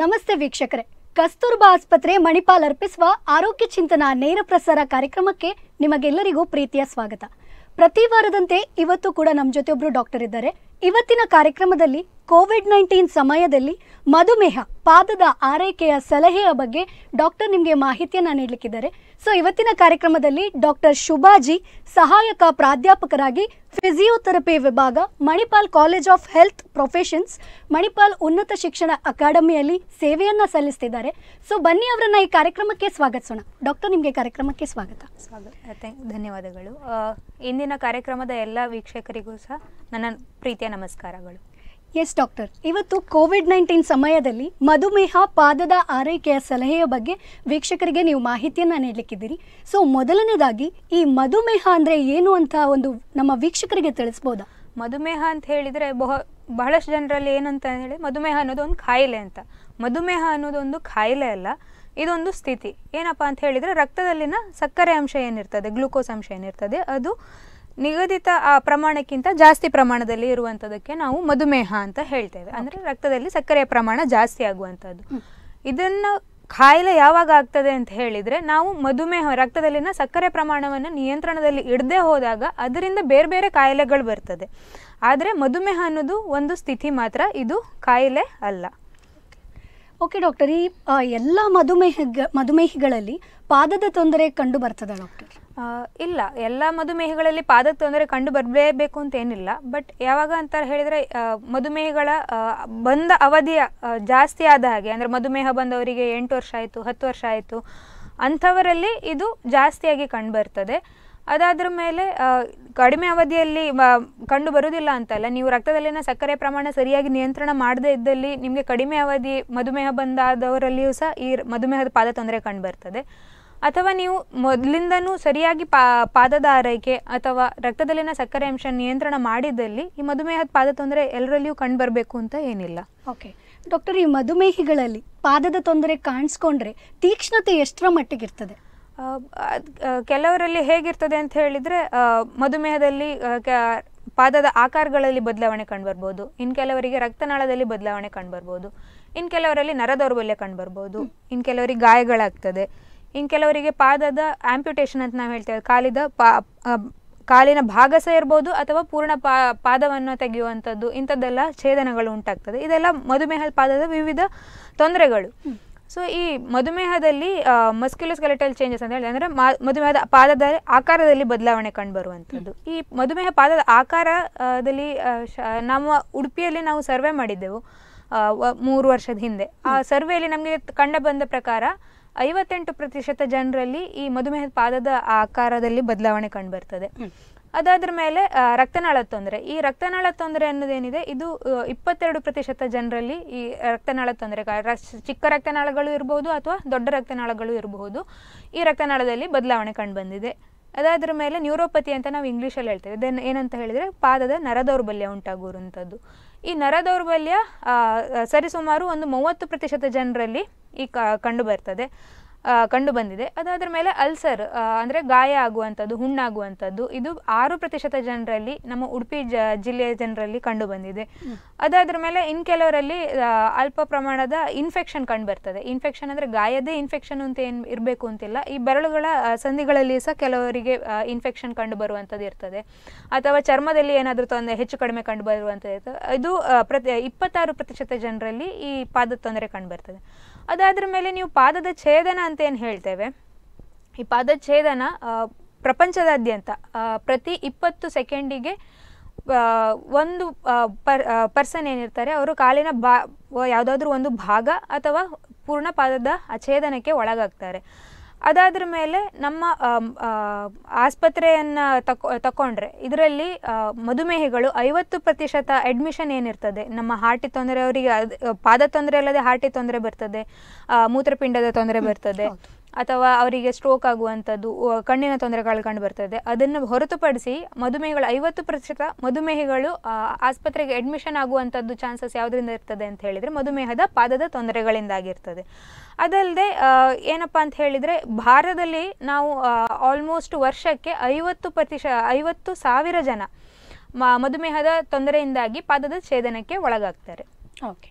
ನಮಸ್ತೆ ವೀಕ್ಷಕರೇ ಕಸ್ತೂರ್ಬಾ ಆಸ್ಪತ್ರೆ ಮಣಿಪಾಲ್ ಅರ್ಪಿಸುವ ಆರೋಗ್ಯ ಚಿಂತನ ನೇರ ಪ್ರಸಾರ ಕಾರ್ಯಕ್ರಮಕ್ಕೆ ನಿಮಗೆಲ್ಲರಿಗೂ ಪ್ರೀತಿಯ ಸ್ವಾಗತ ಪ್ರತಿ ವಾರದಂತೆ ಇವತ್ತು ಕೂಡ ನಮ್ಮ ಜೊತೆ ಒಬ್ರು ಡಾಕ್ಟರ್ ಇದ್ದಾರೆ ಇವತ್ತಿನ ಕಾರ್ಯಕ್ರಮದಲ್ಲಿ ಕೋವಿಡ್ ನೈನ್ಟೀನ್ ಸಮಯದಲ್ಲಿ ಮಧುಮೇಹ ಪಾದದ ಆರೈಕೆಯ ಸಲಹೆಯ ಬಗ್ಗೆ ಡಾಕ್ಟರ್ ನಿಮಗೆ ಮಾಹಿತಿಯನ್ನ ನೀಡಲಿಕ್ಕಿದ್ದಾರೆ ಸೊ ಇವತ್ತಿನ ಕಾರ್ಯಕ್ರಮದಲ್ಲಿ ಡಾಕ್ಟರ್ ಶುಭಾಜಿ ಸಹಾಯಕ ಪ್ರಾಧ್ಯಾಪಕರಾಗಿ ಫಿಸಿಯೋಥೆರಪಿ ವಿಭಾಗ Manipal college of health professions Manipal ಉನ್ನತ ಶಿಕ್ಷಣ ಅಕಾಡೆಮಿಯಲ್ಲಿ ಸೇವೆಯನ್ನು ಸಲ್ಲಿಸ್ತಿದ್ದಾರೆ ಸೊ ಬನ್ನಿ ಅವರನ್ನ ಈ ಕಾರ್ಯಕ್ರಮಕ್ಕೆ ಸ್ವಾಗತಿಸೋಣ ಡಾಕ್ಟರ್ ನಿಮಗೆ ಕಾರ್ಯಕ್ರಮಕ್ಕೆ ಸ್ವಾಗತ ಸ್ವಾಗತ ಧನ್ಯವಾದಗಳು ಇಂದಿನ ಕಾರ್ಯಕ್ರಮದ ಎಲ್ಲ ವೀಕ್ಷಕರಿಗೂ ಸಹ ನನ್ನ ಪ್ರೀತಿಯ ನಮಸ್ಕಾರಗಳು ಎಸ್ ಡಾಕ್ಟರ್ ಇವತ್ತು ಕೋವಿಡ್ ನೈನ್ಟೀನ್ ಸಮಯದಲ್ಲಿ ಮಧುಮೇಹ ಪಾದದ ಆರೈಕೆಯ ಸಲಹೆಯ ಬಗ್ಗೆ ವೀಕ್ಷಕರಿಗೆ ನೀವು ಮಾಹಿತಿಯನ್ನು ನೀಡಲಿಕ್ಕಿದ್ದೀರಿ ಸೊ ಮೊದಲನೇದಾಗಿ ಈ ಮಧುಮೇಹ ಅಂದರೆ ಏನು ಅಂತ ಒಂದು ನಮ್ಮ ವೀಕ್ಷಕರಿಗೆ ತಿಳಿಸ್ಬೋದಾ ಮಧುಮೇಹ ಅಂತ ಹೇಳಿದರೆ ಬಹ ಬಹಳಷ್ಟು ಜನರಲ್ಲಿ ಏನಂತ ಹೇಳಿ ಮಧುಮೇಹ ಅನ್ನೋದು ಒಂದು ಕಾಯಿಲೆ ಅಂತ ಮಧುಮೇಹ ಅನ್ನೋದೊಂದು ಖಾಯಿಲೆ ಅಲ್ಲ ಇದೊಂದು ಸ್ಥಿತಿ ಏನಪ್ಪಾ ಅಂತ ಹೇಳಿದರೆ ರಕ್ತದಲ್ಲಿನ ಸಕ್ಕರೆ ಅಂಶ ಏನಿರ್ತದೆ ಗ್ಲೂಕೋಸ್ ಅಂಶ ಏನಿರ್ತದೆ ಅದು ನಿಗದಿತ ಆ ಪ್ರಮಾಣಕ್ಕಿಂತ ಜಾಸ್ತಿ ಪ್ರಮಾಣದಲ್ಲಿ ಇರುವಂಥದ್ದಕ್ಕೆ ನಾವು ಮಧುಮೇಹ ಅಂತ ಹೇಳ್ತೇವೆ ಅಂದರೆ ರಕ್ತದಲ್ಲಿ ಸಕ್ಕರೆಯ ಪ್ರಮಾಣ ಜಾಸ್ತಿ ಆಗುವಂಥದ್ದು ಇದನ್ನು ಖಾಯಿಲೆ ಯಾವಾಗ ಆಗ್ತದೆ ಅಂತ ಹೇಳಿದರೆ ನಾವು ಮಧುಮೇಹ ರಕ್ತದಲ್ಲಿನ ಸಕ್ಕರೆ ಪ್ರಮಾಣವನ್ನು ನಿಯಂತ್ರಣದಲ್ಲಿ ಇಡದೆ ಹೋದಾಗ ಅದರಿಂದ ಬೇರೆ ಬೇರೆ ಕಾಯಿಲೆಗಳು ಬರ್ತದೆ ಆದರೆ ಮಧುಮೇಹ ಅನ್ನೋದು ಒಂದು ಸ್ಥಿತಿ ಮಾತ್ರ ಇದು ಕಾಯಿಲೆ ಅಲ್ಲ ಓಕೆ ಡಾಕ್ಟರ್ ಈ ಎಲ್ಲ ಮಧುಮೇಹ ಮಧುಮೇಹಿಗಳಲ್ಲಿ ಪಾದದ ತೊಂದರೆ ಕಂಡು ಬರ್ತದೆ ಡಾಕ್ಟರ್ ಇಲ್ಲ ಎಲ್ಲ ಮಧುಮೇಹಿಗಳಲ್ಲಿ ಪಾದ ತೊಂದರೆ ಕಂಡು ಬರಲೇಬೇಕು ಅಂತ ಏನಿಲ್ಲ ಬಟ್ ಯಾವಾಗ ಅಂತ ಹೇಳಿದರೆ ಮಧುಮೇಹಿಗಳ ಬಂದ ಅವಧಿಯ ಜಾಸ್ತಿ ಆದ ಹಾಗೆ ಅಂದರೆ ಮಧುಮೇಹ ಬಂದವರಿಗೆ ಎಂಟು ವರ್ಷ ಆಯಿತು ಹತ್ತು ವರ್ಷ ಆಯಿತು ಅಂಥವರಲ್ಲಿ ಇದು ಜಾಸ್ತಿಯಾಗಿ ಕಂಡುಬರ್ತದೆ ಅದಾದ್ರ ಮೇಲೆ ಕಡಿಮೆ ಅವಧಿಯಲ್ಲಿ ಕಂಡು ಬರುವುದಿಲ್ಲ ಅಂತಲ್ಲ ನೀವು ರಕ್ತದಲ್ಲಿನ ಸಕ್ಕರೆ ಪ್ರಮಾಣ ಸರಿಯಾಗಿ ನಿಯಂತ್ರಣ ಮಾಡದೇ ಇದ್ದಲ್ಲಿ ನಿಮಗೆ ಕಡಿಮೆ ಅವಧಿ ಮಧುಮೇಹ ಬಂದಾದವರಲ್ಲಿಯೂ ಸಹ ಈ ಮಧುಮೇಹದ ಪಾದ ತೊಂದರೆ ಕಂಡು ಬರ್ತದೆ ಅಥವಾ ನೀವು ಮೊದಲಿಂದನೂ ಸರಿಯಾಗಿ ಪಾದದ ಆರೈಕೆ ಅಥವಾ ರಕ್ತದಲ್ಲಿನ ಸಕ್ಕರೆ ಅಂಶ ನಿಯಂತ್ರಣ ಮಾಡಿದಲ್ಲಿ ಈ ಮಧುಮೇಹದ ಪಾದ ತೊಂದರೆ ಎಲ್ಲರಲ್ಲಿಯೂ ಕಂಡು ಬರಬೇಕು ಅಂತ ಏನಿಲ್ಲ ಓಕೆ ಡಾಕ್ಟರ್ ಈ ಮಧುಮೇಹಿಗಳಲ್ಲಿ ಪಾದದ ತೊಂದರೆ ಕಾಣಿಸ್ಕೊಂಡ್ರೆ ತೀಕ್ಷ್ಣತೆ ಎಷ್ಟರ ಮಟ್ಟಿಗಿರ್ತದೆ ಕೆಲವರಲ್ಲಿ ಹೇಗಿರ್ತದೆ ಅಂತ ಹೇಳಿದರೆ ಮಧುಮೇಹದಲ್ಲಿ ಪಾದದ ಆಕಾರಗಳಲ್ಲಿ ಬದಲಾವಣೆ ಕಂಡುಬರ್ಬೋದು ಇನ್ನು ಕೆಲವರಿಗೆ ರಕ್ತನಾಳದಲ್ಲಿ ಬದಲಾವಣೆ ಕಂಡುಬರ್ಬೋದು ಇನ್ನು ಕೆಲವರಲ್ಲಿ ನರ ದೌರ್ಬಲ್ಯ ಕಂಡುಬರ್ಬೋದು ಇನ್ನು ಕೆಲವರಿಗೆ ಗಾಯಗಳಾಗ್ತದೆ ಇನ್ನು ಕೆಲವರಿಗೆ ಪಾದದ ಆಂಪ್ಯುಟೇಷನ್ ಅಂತ ನಾವು ಹೇಳ್ತೇವೆ ಕಾಲಿದ ಪಾ ಕಾಲಿನ ಭಾಗ ಸಹ ಇರ್ಬೋದು ಅಥವಾ ಪೂರ್ಣ ಪಾ ಪಾದವನ್ನು ತೆಗೆಯುವಂಥದ್ದು ಇಂಥದ್ದೆಲ್ಲ ಛೇದನಗಳು ಉಂಟಾಗ್ತದೆ ಇದೆಲ್ಲ ಮಧುಮೇಹದ ಪಾದದ ವಿವಿಧ ತೊಂದರೆಗಳು ಸೊ ಈ ಮಧುಮೇಹದಲ್ಲಿ ಸ್ಕೆಲೆಟಲ್ ಚೇಂಜಸ್ ಅಂತ ಹೇಳಿದ್ರೆ ಅಂದರೆ ಮಧುಮೇಹದ ಪಾದದ ಆಕಾರದಲ್ಲಿ ಬದಲಾವಣೆ ಕಂಡುಬರುವಂಥದ್ದು ಈ ಮಧುಮೇಹ ಪಾದದ ಆಕಾರದಲ್ಲಿ ನಮ್ಮ ಉಡುಪಿಯಲ್ಲಿ ನಾವು ಸರ್ವೆ ಮಾಡಿದ್ದೆವು ಮೂರು ವರ್ಷದ ಹಿಂದೆ ಆ ಸರ್ವೆಯಲ್ಲಿ ನಮಗೆ ಕಂಡು ಬಂದ ಪ್ರಕಾರ ಐವತ್ತೆಂಟು ಪ್ರತಿಶತ ಜನರಲ್ಲಿ ಈ ಮಧುಮೇಹ ಪಾದದ ಆಕಾರದಲ್ಲಿ ಬದಲಾವಣೆ ಕಂಡುಬರ್ತದೆ ಅದಾದ್ರ ಮೇಲೆ ರಕ್ತನಾಳ ತೊಂದರೆ ಈ ರಕ್ತನಾಳ ತೊಂದರೆ ಅನ್ನೋದೇನಿದೆ ಇದು ಇಪ್ಪತ್ತೆರಡು ಪ್ರತಿಶತ ಜನರಲ್ಲಿ ಈ ರಕ್ತನಾಳ ತೊಂದರೆ ಚಿಕ್ಕ ರಕ್ತನಾಳಗಳು ಇರಬಹುದು ಅಥವಾ ದೊಡ್ಡ ರಕ್ತನಾಳಗಳು ಇರಬಹುದು ಈ ರಕ್ತನಾಳದಲ್ಲಿ ಬದಲಾವಣೆ ಕಂಡು ಬಂದಿದೆ ಅದಾದ್ರ ಮೇಲೆ ನ್ಯೂರೋಪತಿ ಅಂತ ನಾವು ಇಂಗ್ಲೀಷಲ್ಲಿ ಹೇಳ್ತೇವೆ ದೆನ್ ಏನಂತ ಹೇಳಿದ್ರೆ ಪಾದದ ನರ ದೌರ್ಬಲ್ಯ ಉಂಟಾಗುವಂಥದ್ದು ಈ ನರ ದೌರ್ಬಲ್ಯ ಸರಿಸುಮಾರು ಒಂದು ಮೂವತ್ತು ಪ್ರತಿಶತ ಜನರಲ್ಲಿ ಈ ಬರ್ತದೆ ಕಂಡು ಬಂದಿದೆ ಅದಾದ್ರ ಮೇಲೆ ಅಲ್ಸರ್ ಅಂದರೆ ಗಾಯ ಆಗುವಂಥದ್ದು ಹುಣ್ಣಾಗುವಂಥದ್ದು ಇದು ಆರು ಪ್ರತಿಶತ ಜನರಲ್ಲಿ ನಮ್ಮ ಉಡುಪಿ ಜ ಜಿಲ್ಲೆಯ ಜನರಲ್ಲಿ ಕಂಡು ಬಂದಿದೆ ಅದಾದ್ರ ಮೇಲೆ ಇನ್ನು ಕೆಲವರಲ್ಲಿ ಅಲ್ಪ ಪ್ರಮಾಣದ ಇನ್ಫೆಕ್ಷನ್ ಕಂಡು ಬರ್ತದೆ ಇನ್ಫೆಕ್ಷನ್ ಅಂದರೆ ಗಾಯದೇ ಇನ್ಫೆಕ್ಷನ್ ಅಂತ ಏನು ಇರಬೇಕು ಅಂತಿಲ್ಲ ಈ ಬೆರಳುಗಳ ಸಂಧಿಗಳಲ್ಲಿ ಸಹ ಕೆಲವರಿಗೆ ಇನ್ಫೆಕ್ಷನ್ ಕಂಡು ಬರುವಂಥದ್ದು ಇರ್ತದೆ ಅಥವಾ ಚರ್ಮದಲ್ಲಿ ಏನಾದರೂ ತೊಂದರೆ ಹೆಚ್ಚು ಕಡಿಮೆ ಕಂಡು ಬರುವಂಥದ್ದು ಇರ್ತದೆ ಇದು ಪ್ರತಿ ಇಪ್ಪತ್ತಾರು ಪ್ರತಿಶತ ಜನರಲ್ಲಿ ಈ ಪಾದದ ತೊಂದರೆ ಕಂಡು ಬರ್ತದೆ ಅದಾದ್ರ ಮೇಲೆ ನೀವು ಪಾದದ ಛೇದನ ಅಂತ ಏನು ಹೇಳ್ತೇವೆ ಈ ಪಾದ ಛೇದನ ಪ್ರಪಂಚದಾದ್ಯಂತ ಪ್ರತಿ ಇಪ್ಪತ್ತು ಸೆಕೆಂಡಿಗೆ ಒಂದು ಪರ್ ಪರ್ಸನ್ ಏನಿರ್ತಾರೆ ಅವರು ಕಾಲಿನ ಬಾ ಯಾವುದಾದ್ರೂ ಒಂದು ಭಾಗ ಅಥವಾ ಪೂರ್ಣ ಪಾದದ ಛೇದನಕ್ಕೆ ಒಳಗಾಗ್ತಾರೆ ಅದಾದ್ರ ಮೇಲೆ ನಮ್ಮ ಆಸ್ಪತ್ರೆಯನ್ನು ತಕೊ ತಕೊಂಡ್ರೆ ಇದರಲ್ಲಿ ಮಧುಮೇಹಿಗಳು ಐವತ್ತು ಪ್ರತಿಶತ ಅಡ್ಮಿಷನ್ ಏನಿರ್ತದೆ ನಮ್ಮ ಹಾರ್ಟಿ ತೊಂದರೆ ಅವರಿಗೆ ಅದು ಪಾದ ತೊಂದರೆ ಅಲ್ಲದೆ ಹಾರ್ಟಿ ತೊಂದರೆ ಬರ್ತದೆ ಮೂತ್ರಪಿಂಡದ ತೊಂದರೆ ಬರ್ತದೆ ಅಥವಾ ಅವರಿಗೆ ಸ್ಟ್ರೋಕ್ ಆಗುವಂಥದ್ದು ಕಣ್ಣಿನ ತೊಂದರೆಗಳು ಕಂಡು ಬರ್ತದೆ ಅದನ್ನು ಹೊರತುಪಡಿಸಿ ಮಧುಮೇಹಗಳು ಐವತ್ತು ಪ್ರತಿಶತ ಮಧುಮೇಹಗಳು ಆಸ್ಪತ್ರೆಗೆ ಅಡ್ಮಿಷನ್ ಆಗುವಂಥದ್ದು ಚಾನ್ಸಸ್ ಯಾವುದರಿಂದ ಇರ್ತದೆ ಅಂತ ಹೇಳಿದರೆ ಮಧುಮೇಹದ ಪಾದದ ತೊಂದರೆಗಳಿಂದಾಗಿರ್ತದೆ ಅದಲ್ಲದೆ ಏನಪ್ಪ ಅಂತ ಹೇಳಿದರೆ ಭಾರತದಲ್ಲಿ ನಾವು ಆಲ್ಮೋಸ್ಟ್ ವರ್ಷಕ್ಕೆ ಐವತ್ತು ಪ್ರತಿಶ ಐವತ್ತು ಸಾವಿರ ಜನ ಮಧುಮೇಹದ ತೊಂದರೆಯಿಂದಾಗಿ ಪಾದದ ಛೇದನಕ್ಕೆ ಒಳಗಾಗ್ತಾರೆ ಓಕೆ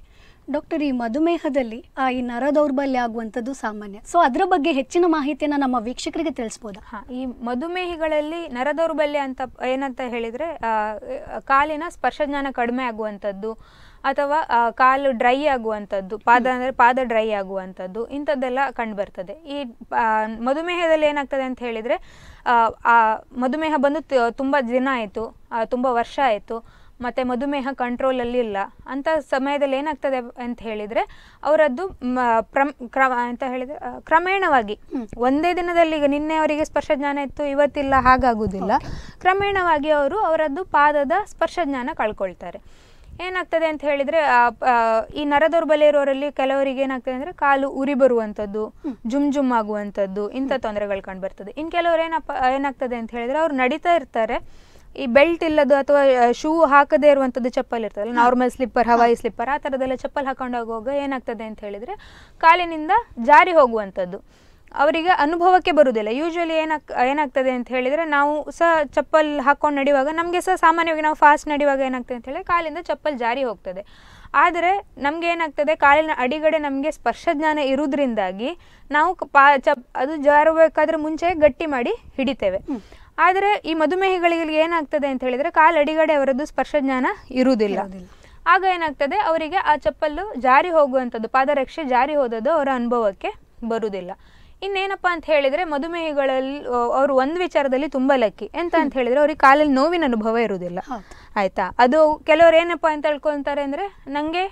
ಡಾಕ್ಟರ್ ಈ ಮಧುಮೇಹದಲ್ಲಿ ಈ ನರ ದೌರ್ಬಲ್ಯ ಆಗುವಂಥದ್ದು ಸಾಮಾನ್ಯ ಸೊ ಅದರ ಬಗ್ಗೆ ಹೆಚ್ಚಿನ ಮಾಹಿತಿಯನ್ನು ನಮ್ಮ ವೀಕ್ಷಕರಿಗೆ ತಿಳಿಸಬಹುದಾ ಈ ಮಧುಮೇಹಿಗಳಲ್ಲಿ ನರ ದೌರ್ಬಲ್ಯ ಅಂತ ಏನಂತ ಹೇಳಿದ್ರೆ ಕಾಲಿನ ಸ್ಪರ್ಶಜ್ಞಾನ ಕಡಿಮೆ ಆಗುವಂಥದ್ದು ಅಥವಾ ಕಾಲು ಡ್ರೈ ಆಗುವಂಥದ್ದು ಪಾದ ಅಂದರೆ ಪಾದ ಡ್ರೈ ಆಗುವಂಥದ್ದು ಇಂಥದ್ದೆಲ್ಲ ಕಂಡುಬರ್ತದೆ ಈ ಮಧುಮೇಹದಲ್ಲಿ ಏನಾಗ್ತದೆ ಅಂತ ಹೇಳಿದರೆ ಮಧುಮೇಹ ಬಂದು ತುಂಬ ದಿನ ಆಯಿತು ತುಂಬ ವರ್ಷ ಆಯಿತು ಮತ್ತು ಮಧುಮೇಹ ಕಂಟ್ರೋಲಲ್ಲಿ ಇಲ್ಲ ಅಂಥ ಸಮಯದಲ್ಲಿ ಏನಾಗ್ತದೆ ಅಂತ ಹೇಳಿದರೆ ಅವರದ್ದು ಪ್ರಮ್ ಕ್ರಮ ಅಂತ ಹೇಳಿದರೆ ಕ್ರಮೇಣವಾಗಿ ಒಂದೇ ದಿನದಲ್ಲಿ ಈಗ ನಿನ್ನೆ ಅವರಿಗೆ ಸ್ಪರ್ಶ ಜ್ಞಾನ ಇತ್ತು ಇವತ್ತಿಲ್ಲ ಹಾಗಾಗುವುದಿಲ್ಲ ಕ್ರಮೇಣವಾಗಿ ಅವರು ಅವರದ್ದು ಪಾದದ ಸ್ಪರ್ಶ ಜ್ಞಾನ ಕಳ್ಕೊಳ್ತಾರೆ ಏನಾಗ್ತದೆ ಅಂತ ಹೇಳಿದರೆ ಈ ನರ ದೌರ್ಬಲ್ಯ ಇರೋರಲ್ಲಿ ಕೆಲವರಿಗೆ ಏನಾಗ್ತದೆ ಅಂದರೆ ಕಾಲು ಉರಿ ಬರುವಂಥದ್ದು ಜುಮ್ ಜುಮ್ ಆಗುವಂಥದ್ದು ಇಂಥ ತೊಂದರೆಗಳು ಕಂಡು ಬರ್ತದೆ ಇನ್ನು ಕೆಲವರು ಏನಪ್ಪ ಏನಾಗ್ತದೆ ಅಂತ ಹೇಳಿದರೆ ಅವ್ರು ನಡೀತಾ ಇರ್ತಾರೆ ಈ ಬೆಲ್ಟ್ ಇಲ್ಲದ ಅಥವಾ ಶೂ ಹಾಕದೇ ಇರುವಂಥದ್ದು ಚಪ್ಪಲ್ ಇರ್ತದಲ್ಲ ನಾರ್ಮಲ್ ಸ್ಲಿಪ್ಪರ್ ಹವಾಯಿ ಸ್ಲಿಪ್ಪರ್ ಆ ಥರದ್ದೆಲ್ಲ ಚಪ್ಪಲ್ ಹಾಕೊಂಡು ಹೋಗುವಾಗ ಏನಾಗ್ತದೆ ಅಂತ ಹೇಳಿದರೆ ಕಾಲಿನಿಂದ ಜಾರಿ ಹೋಗುವಂಥದ್ದು ಅವರಿಗೆ ಅನುಭವಕ್ಕೆ ಬರುವುದಿಲ್ಲ ಯೂಶ್ವಲಿ ಏನಾಗ್ ಏನಾಗ್ತದೆ ಅಂತ ಹೇಳಿದರೆ ನಾವು ಸಹ ಚಪ್ಪಲ್ ಹಾಕೊಂಡು ನಡೆಯುವಾಗ ನಮಗೆ ಸಹ ಸಾಮಾನ್ಯವಾಗಿ ನಾವು ಫಾಸ್ಟ್ ನಡೆಯುವಾಗ ಏನಾಗ್ತದೆ ಅಂತ ಹೇಳಿದ್ರೆ ಕಾಲಿಂದ ಚಪ್ಪಲ್ ಜಾರಿ ಹೋಗ್ತದೆ ಆದರೆ ನಮಗೆ ಏನಾಗ್ತದೆ ಕಾಲಿನ ಅಡಿಗಡೆ ನಮಗೆ ಸ್ಪರ್ಶ ಜ್ಞಾನ ಇರುವುದರಿಂದಾಗಿ ನಾವು ಪಾ ಚಪ್ ಅದು ಜಾರಬೇಕಾದ್ರೆ ಮುಂಚೆ ಗಟ್ಟಿ ಮಾಡಿ ಹಿಡಿತೇವೆ ಆದರೆ ಈ ಮಧುಮೇಹಿಗಳಿಗೆ ಏನಾಗ್ತದೆ ಅಂತ ಹೇಳಿದರೆ ಅಡಿಗಡೆ ಅವರದ್ದು ಸ್ಪರ್ಶ ಜ್ಞಾನ ಇರುವುದಿಲ್ಲ ಆಗ ಏನಾಗ್ತದೆ ಅವರಿಗೆ ಆ ಚಪ್ಪಲು ಜಾರಿ ಹೋಗುವಂಥದ್ದು ಪಾದರಕ್ಷೆ ಜಾರಿ ಹೋದದ್ದು ಅವರ ಅನುಭವಕ್ಕೆ ಬರುವುದಿಲ್ಲ ಇನ್ನೇನಪ್ಪ ಅಂತ ಹೇಳಿದರೆ ಮಧುಮೇಹಿಗಳಲ್ಲಿ ಅವರು ಒಂದು ವಿಚಾರದಲ್ಲಿ ತುಂಬ ಲಕ್ಕಿ ಎಂತ ಅಂತ ಹೇಳಿದರೆ ಅವ್ರಿಗೆ ಕಾಲಲ್ಲಿ ನೋವಿನ ಅನುಭವ ಇರುವುದಿಲ್ಲ ಆಯಿತಾ ಅದು ಕೆಲವರು ಏನಪ್ಪ ಅಂತ ಹೇಳ್ಕೊತಾರೆ ಅಂದರೆ ನನಗೆ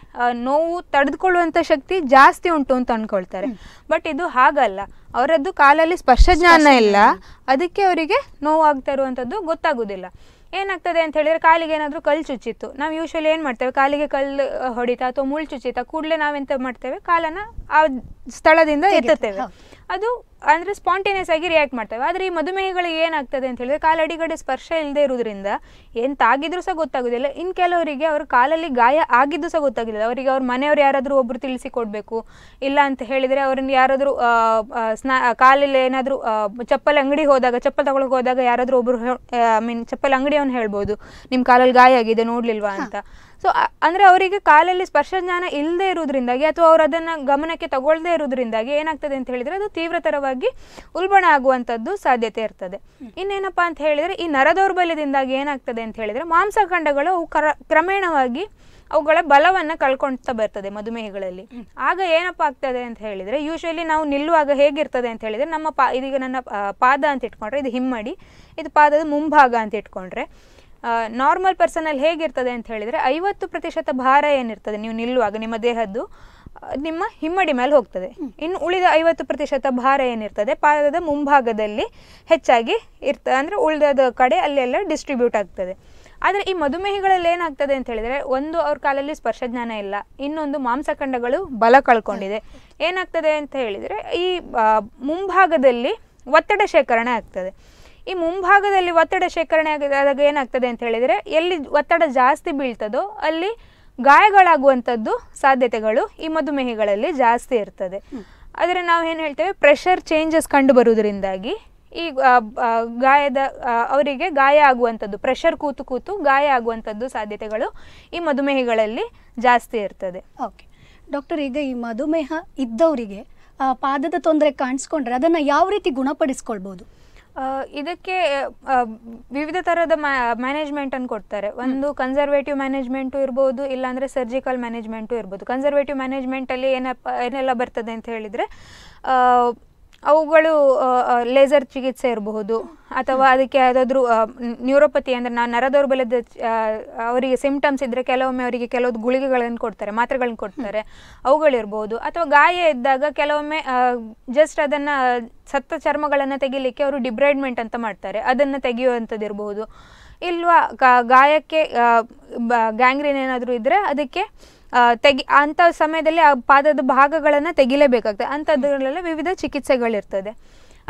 ನೋವು ತಡೆದುಕೊಳ್ಳುವಂಥ ಶಕ್ತಿ ಜಾಸ್ತಿ ಉಂಟು ಅಂತ ಅಂದ್ಕೊಳ್ತಾರೆ ಬಟ್ ಇದು ಹಾಗಲ್ಲ ಅವರದ್ದು ಕಾಲಲ್ಲಿ ಸ್ಪರ್ಶ ಜ್ಞಾನ ಇಲ್ಲ ಅದಕ್ಕೆ ಅವರಿಗೆ ನೋವಾಗ್ತಾ ಇರುವಂಥದ್ದು ಗೊತ್ತಾಗೋದಿಲ್ಲ ಏನಾಗ್ತದೆ ಅಂತ ಹೇಳಿದ್ರೆ ಕಾಲಿಗೆ ಏನಾದರೂ ಕಲ್ಲು ಚುಚ್ಚಿತ್ತು ನಾವು ಯೂಶ್ವಲಿ ಏನು ಮಾಡ್ತೇವೆ ಕಾಲಿಗೆ ಕಲ್ಲು ಹೊಡಿತಾ ಅಥವಾ ಮುಳ್ ಚುಚ್ಚಿತಾ ಕೂಡಲೇ ನಾವೆಂತ ಮಾಡ್ತೇವೆ ಕಾಲನ್ನು ಆ ಸ್ಥಳದಿಂದ ಎತ್ತುತ್ತೇವೆ ಅದು ಅಂದರೆ ಸ್ಪಾಂಟೇನಿಯಸ್ ಆಗಿ ರಿಯಾಕ್ಟ್ ಮಾಡ್ತವೆ ಆದರೆ ಈ ಮಧುಮೇಹಗಳಿಗೆ ಏನಾಗ್ತದೆ ಅಂತ ಹೇಳಿದ್ರೆ ಕಾಲಡಿಗಡೆ ಸ್ಪರ್ಶ ಇಲ್ಲದೆ ಇರೋದ್ರಿಂದ ಏನು ತಾಗಿದ್ರೂ ಸಹ ಗೊತ್ತಾಗೋದಿಲ್ಲ ಇನ್ನು ಕೆಲವರಿಗೆ ಅವ್ರ ಕಾಲಲ್ಲಿ ಗಾಯ ಆಗಿದ್ದು ಸಹ ಗೊತ್ತಾಗಿಲ್ಲ ಅವರಿಗೆ ಅವ್ರ ಮನೆಯವ್ರು ಯಾರಾದರೂ ಒಬ್ಬರು ತಿಳಿಸಿ ಕೊಡಬೇಕು ಇಲ್ಲ ಅಂತ ಹೇಳಿದರೆ ಅವ್ರನ್ನ ಯಾರಾದರೂ ಸ್ನಾ ಕಾಲಲ್ಲಿ ಏನಾದರೂ ಚಪ್ಪಲ್ ಅಂಗಡಿ ಹೋದಾಗ ಚಪ್ಪಲ್ ತಗೊಳಕ್ಕೆ ಹೋದಾಗ ಯಾರಾದರೂ ಒಬ್ಬರು ಐ ಮೀನ್ ಚಪ್ಪಲ್ ಅವ್ನು ಹೇಳ್ಬೋದು ನಿಮ್ಮ ಕಾಲಲ್ಲಿ ಗಾಯ ಆಗಿದೆ ನೋಡಲಿಲ್ವಾ ಅಂತ ಸೊ ಅಂದರೆ ಅವರಿಗೆ ಕಾಲಲ್ಲಿ ಸ್ಪರ್ಶ ಜ್ಞಾನ ಇಲ್ಲದೆ ಇರೋದ್ರಿಂದಾಗಿ ಅಥವಾ ಅವರು ಅದನ್ನು ಗಮನಕ್ಕೆ ತಗೊಳ್ಳದೆ ಇರೋದ್ರಿಂದಾಗಿ ಏನಾಗ್ತದೆ ಅಂತ ಹೇಳಿದರೆ ಅದು ತೀವ್ರತರವಾಗಿ ಉಲ್ಬಣ ಆಗುವಂಥದ್ದು ಸಾಧ್ಯತೆ ಇರ್ತದೆ ಇನ್ನೇನಪ್ಪ ಅಂತ ಹೇಳಿದರೆ ಈ ನರ ದೌರ್ಬಲ್ಯದಿಂದಾಗಿ ಏನಾಗ್ತದೆ ಅಂತ ಹೇಳಿದರೆ ಮಾಂಸಖಂಡಗಳು ಅವು ಕ್ರಮೇಣವಾಗಿ ಅವುಗಳ ಬಲವನ್ನು ಕಳ್ಕೊಳ್ತಾ ಬರ್ತದೆ ಮಧುಮೇಹಗಳಲ್ಲಿ ಆಗ ಏನಪ್ಪ ಆಗ್ತದೆ ಅಂತ ಹೇಳಿದರೆ ಯೂಶ್ವಲಿ ನಾವು ನಿಲ್ಲುವಾಗ ಹೇಗಿರ್ತದೆ ಅಂತ ಹೇಳಿದರೆ ನಮ್ಮ ಪಾ ಇದೀಗ ನನ್ನ ಪಾದ ಅಂತ ಇಟ್ಕೊಂಡ್ರೆ ಇದು ಹಿಮ್ಮಡಿ ಇದು ಪಾದದ ಮುಂಭಾಗ ಅಂತ ಇಟ್ಕೊಂಡ್ರೆ ನಾರ್ಮಲ್ ಪರ್ಸನಲ್ಲಿ ಹೇಗಿರ್ತದೆ ಅಂತ ಹೇಳಿದರೆ ಐವತ್ತು ಪ್ರತಿಶತ ಭಾರ ಏನಿರ್ತದೆ ನೀವು ನಿಲ್ಲುವಾಗ ನಿಮ್ಮ ದೇಹದ್ದು ನಿಮ್ಮ ಹಿಮ್ಮಡಿ ಮೇಲೆ ಹೋಗ್ತದೆ ಇನ್ನು ಉಳಿದ ಐವತ್ತು ಪ್ರತಿಶತ ಭಾರ ಏನಿರ್ತದೆ ಪಾದದ ಮುಂಭಾಗದಲ್ಲಿ ಹೆಚ್ಚಾಗಿ ಇರ್ತದೆ ಅಂದರೆ ಉಳಿದದ ಕಡೆ ಅಲ್ಲೆಲ್ಲ ಡಿಸ್ಟ್ರಿಬ್ಯೂಟ್ ಆಗ್ತದೆ ಆದರೆ ಈ ಮಧುಮೇಹಿಗಳಲ್ಲಿ ಏನಾಗ್ತದೆ ಅಂತ ಹೇಳಿದರೆ ಒಂದು ಅವ್ರ ಕಾಲಲ್ಲಿ ಸ್ಪರ್ಶಜ್ಞಾನ ಇಲ್ಲ ಇನ್ನೊಂದು ಮಾಂಸಖಂಡಗಳು ಬಲ ಕಳ್ಕೊಂಡಿದೆ ಏನಾಗ್ತದೆ ಅಂತ ಹೇಳಿದರೆ ಈ ಮುಂಭಾಗದಲ್ಲಿ ಒತ್ತಡ ಶೇಖರಣೆ ಆಗ್ತದೆ ಈ ಮುಂಭಾಗದಲ್ಲಿ ಒತ್ತಡ ಶೇಖರಣೆ ಆದಾಗ ಏನಾಗ್ತದೆ ಅಂತ ಹೇಳಿದರೆ ಎಲ್ಲಿ ಒತ್ತಡ ಜಾಸ್ತಿ ಬೀಳ್ತದೋ ಅಲ್ಲಿ ಗಾಯಗಳಾಗುವಂಥದ್ದು ಸಾಧ್ಯತೆಗಳು ಈ ಮಧುಮೇಹಿಗಳಲ್ಲಿ ಜಾಸ್ತಿ ಇರ್ತದೆ ಆದರೆ ನಾವು ಏನು ಹೇಳ್ತೇವೆ ಪ್ರೆಷರ್ ಚೇಂಜಸ್ ಕಂಡು ಬರುವುದರಿಂದಾಗಿ ಈ ಗಾಯದ ಅವರಿಗೆ ಗಾಯ ಆಗುವಂಥದ್ದು ಪ್ರೆಷರ್ ಕೂತು ಕೂತು ಗಾಯ ಆಗುವಂಥದ್ದು ಸಾಧ್ಯತೆಗಳು ಈ ಮಧುಮೇಹಿಗಳಲ್ಲಿ ಜಾಸ್ತಿ ಇರ್ತದೆ ಓಕೆ ಡಾಕ್ಟರ್ ಈಗ ಈ ಮಧುಮೇಹ ಇದ್ದವರಿಗೆ ಪಾದದ ತೊಂದರೆ ಕಾಣಿಸ್ಕೊಂಡ್ರೆ ಅದನ್ನು ಯಾವ ರೀತಿ ಗುಣಪಡಿಸ್ಕೊಳ್ಬೋದು ಇದಕ್ಕೆ ವಿವಿಧ ಥರದ ಮ್ಯಾನೇಜ್ಮೆಂಟನ್ನು ಕೊಡ್ತಾರೆ ಒಂದು ಕನ್ಸರ್ವೇಟಿವ್ ಮ್ಯಾನೇಜ್ಮೆಂಟು ಇರ್ಬೋದು ಇಲ್ಲಾಂದರೆ ಸರ್ಜಿಕಲ್ ಮ್ಯಾನೇಜ್ಮೆಂಟು ಇರ್ಬೋದು ಕನ್ಸರ್ವೇಟಿವ್ ಮ್ಯಾನೇಜ್ಮೆಂಟಲ್ಲಿ ಏನಪ್ಪ ಏನೆಲ್ಲ ಬರ್ತದೆ ಅಂತ ಹೇಳಿದರೆ ಅವುಗಳು ಲೇಸರ್ ಚಿಕಿತ್ಸೆ ಇರಬಹುದು ಅಥವಾ ಅದಕ್ಕೆ ಯಾವುದಾದ್ರೂ ನ್ಯೂರೋಪತಿ ಅಂದರೆ ನಾ ನರ ಅವರಿಗೆ ಸಿಂಪ್ಟಮ್ಸ್ ಇದ್ದರೆ ಕೆಲವೊಮ್ಮೆ ಅವರಿಗೆ ಕೆಲವೊಂದು ಗುಳಿಗೆಗಳನ್ನು ಕೊಡ್ತಾರೆ ಮಾತ್ರೆಗಳನ್ನು ಕೊಡ್ತಾರೆ ಅವುಗಳಿರ್ಬೋದು ಅಥವಾ ಗಾಯ ಇದ್ದಾಗ ಕೆಲವೊಮ್ಮೆ ಜಸ್ಟ್ ಅದನ್ನು ಸತ್ತ ಚರ್ಮಗಳನ್ನು ತೆಗಿಲಿಕ್ಕೆ ಅವರು ಡಿಬ್ರೈಡ್ಮೆಂಟ್ ಅಂತ ಮಾಡ್ತಾರೆ ಅದನ್ನು ತೆಗೆಯುವಂಥದ್ದಿರಬಹುದು ಇರಬಹುದು ಇಲ್ವಾ ಗಾಯಕ್ಕೆ ಗ್ಯಾಂಗ್ರೀನ್ ಏನಾದರೂ ಇದ್ದರೆ ಅದಕ್ಕೆ ತೆಗಿ ಅಂಥ ಸಮಯದಲ್ಲಿ ಆ ಪಾದದ ಭಾಗಗಳನ್ನು ತೆಗಿಲೇಬೇಕಾಗ್ತದೆ ಅಂಥದ್ರಲ್ಲೆಲ್ಲ ವಿವಿಧ ಚಿಕಿತ್ಸೆಗಳಿರ್ತದೆ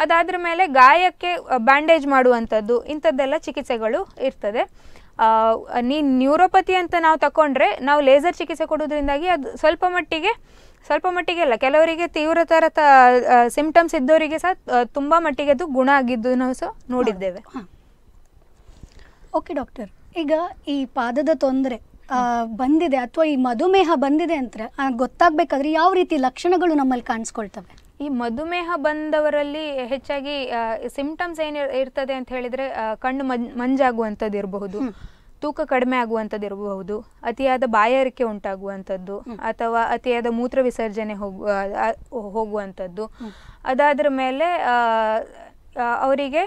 ಅದಾದ್ರ ಮೇಲೆ ಗಾಯಕ್ಕೆ ಬ್ಯಾಂಡೇಜ್ ಮಾಡುವಂಥದ್ದು ಇಂಥದ್ದೆಲ್ಲ ಚಿಕಿತ್ಸೆಗಳು ಇರ್ತದೆ ನೀ ನ್ಯೂರೋಪತಿ ಅಂತ ನಾವು ತಕೊಂಡ್ರೆ ನಾವು ಲೇಸರ್ ಚಿಕಿತ್ಸೆ ಕೊಡೋದ್ರಿಂದಾಗಿ ಅದು ಸ್ವಲ್ಪ ಮಟ್ಟಿಗೆ ಸ್ವಲ್ಪ ಮಟ್ಟಿಗೆ ಅಲ್ಲ ಕೆಲವರಿಗೆ ತೀವ್ರ ತ ಸಿಂಪ್ಟಮ್ಸ್ ಇದ್ದವರಿಗೆ ಸಹ ತುಂಬ ಮಟ್ಟಿಗೆ ಅದು ಗುಣ ಆಗಿದ್ದು ನಾವು ಸಹ ನೋಡಿದ್ದೇವೆ ಓಕೆ ಡಾಕ್ಟರ್ ಈಗ ಈ ಪಾದದ ತೊಂದರೆ ಬಂದಿದೆ ಅಥವಾ ಈ ಮಧುಮೇಹ ಬಂದಿದೆ ಅಂತ ಗೊತ್ತಾಗಬೇಕಾದ್ರೆ ಯಾವ ರೀತಿ ಲಕ್ಷಣಗಳು ನಮ್ಮಲ್ಲಿ ಕಾಣಿಸ್ಕೊಳ್ತವೆ ಈ ಮಧುಮೇಹ ಬಂದವರಲ್ಲಿ ಹೆಚ್ಚಾಗಿ ಸಿಂಪ್ಟಮ್ಸ್ ಏನು ಇರ್ತದೆ ಅಂತ ಹೇಳಿದ್ರೆ ಕಣ್ಣು ಮಂಜಾಗುವಂಥದ್ದು ಇರಬಹುದು ತೂಕ ಕಡಿಮೆ ಆಗುವಂಥದ್ದು ಇರಬಹುದು ಅತಿಯಾದ ಬಾಯಾರಿಕೆ ಉಂಟಾಗುವಂಥದ್ದು ಅಥವಾ ಅತಿಯಾದ ಮೂತ್ರ ವಿಸರ್ಜನೆ ಹೋಗುವ ಹೋಗುವಂಥದ್ದು ಅದಾದ್ರ ಮೇಲೆ ಅವರಿಗೆ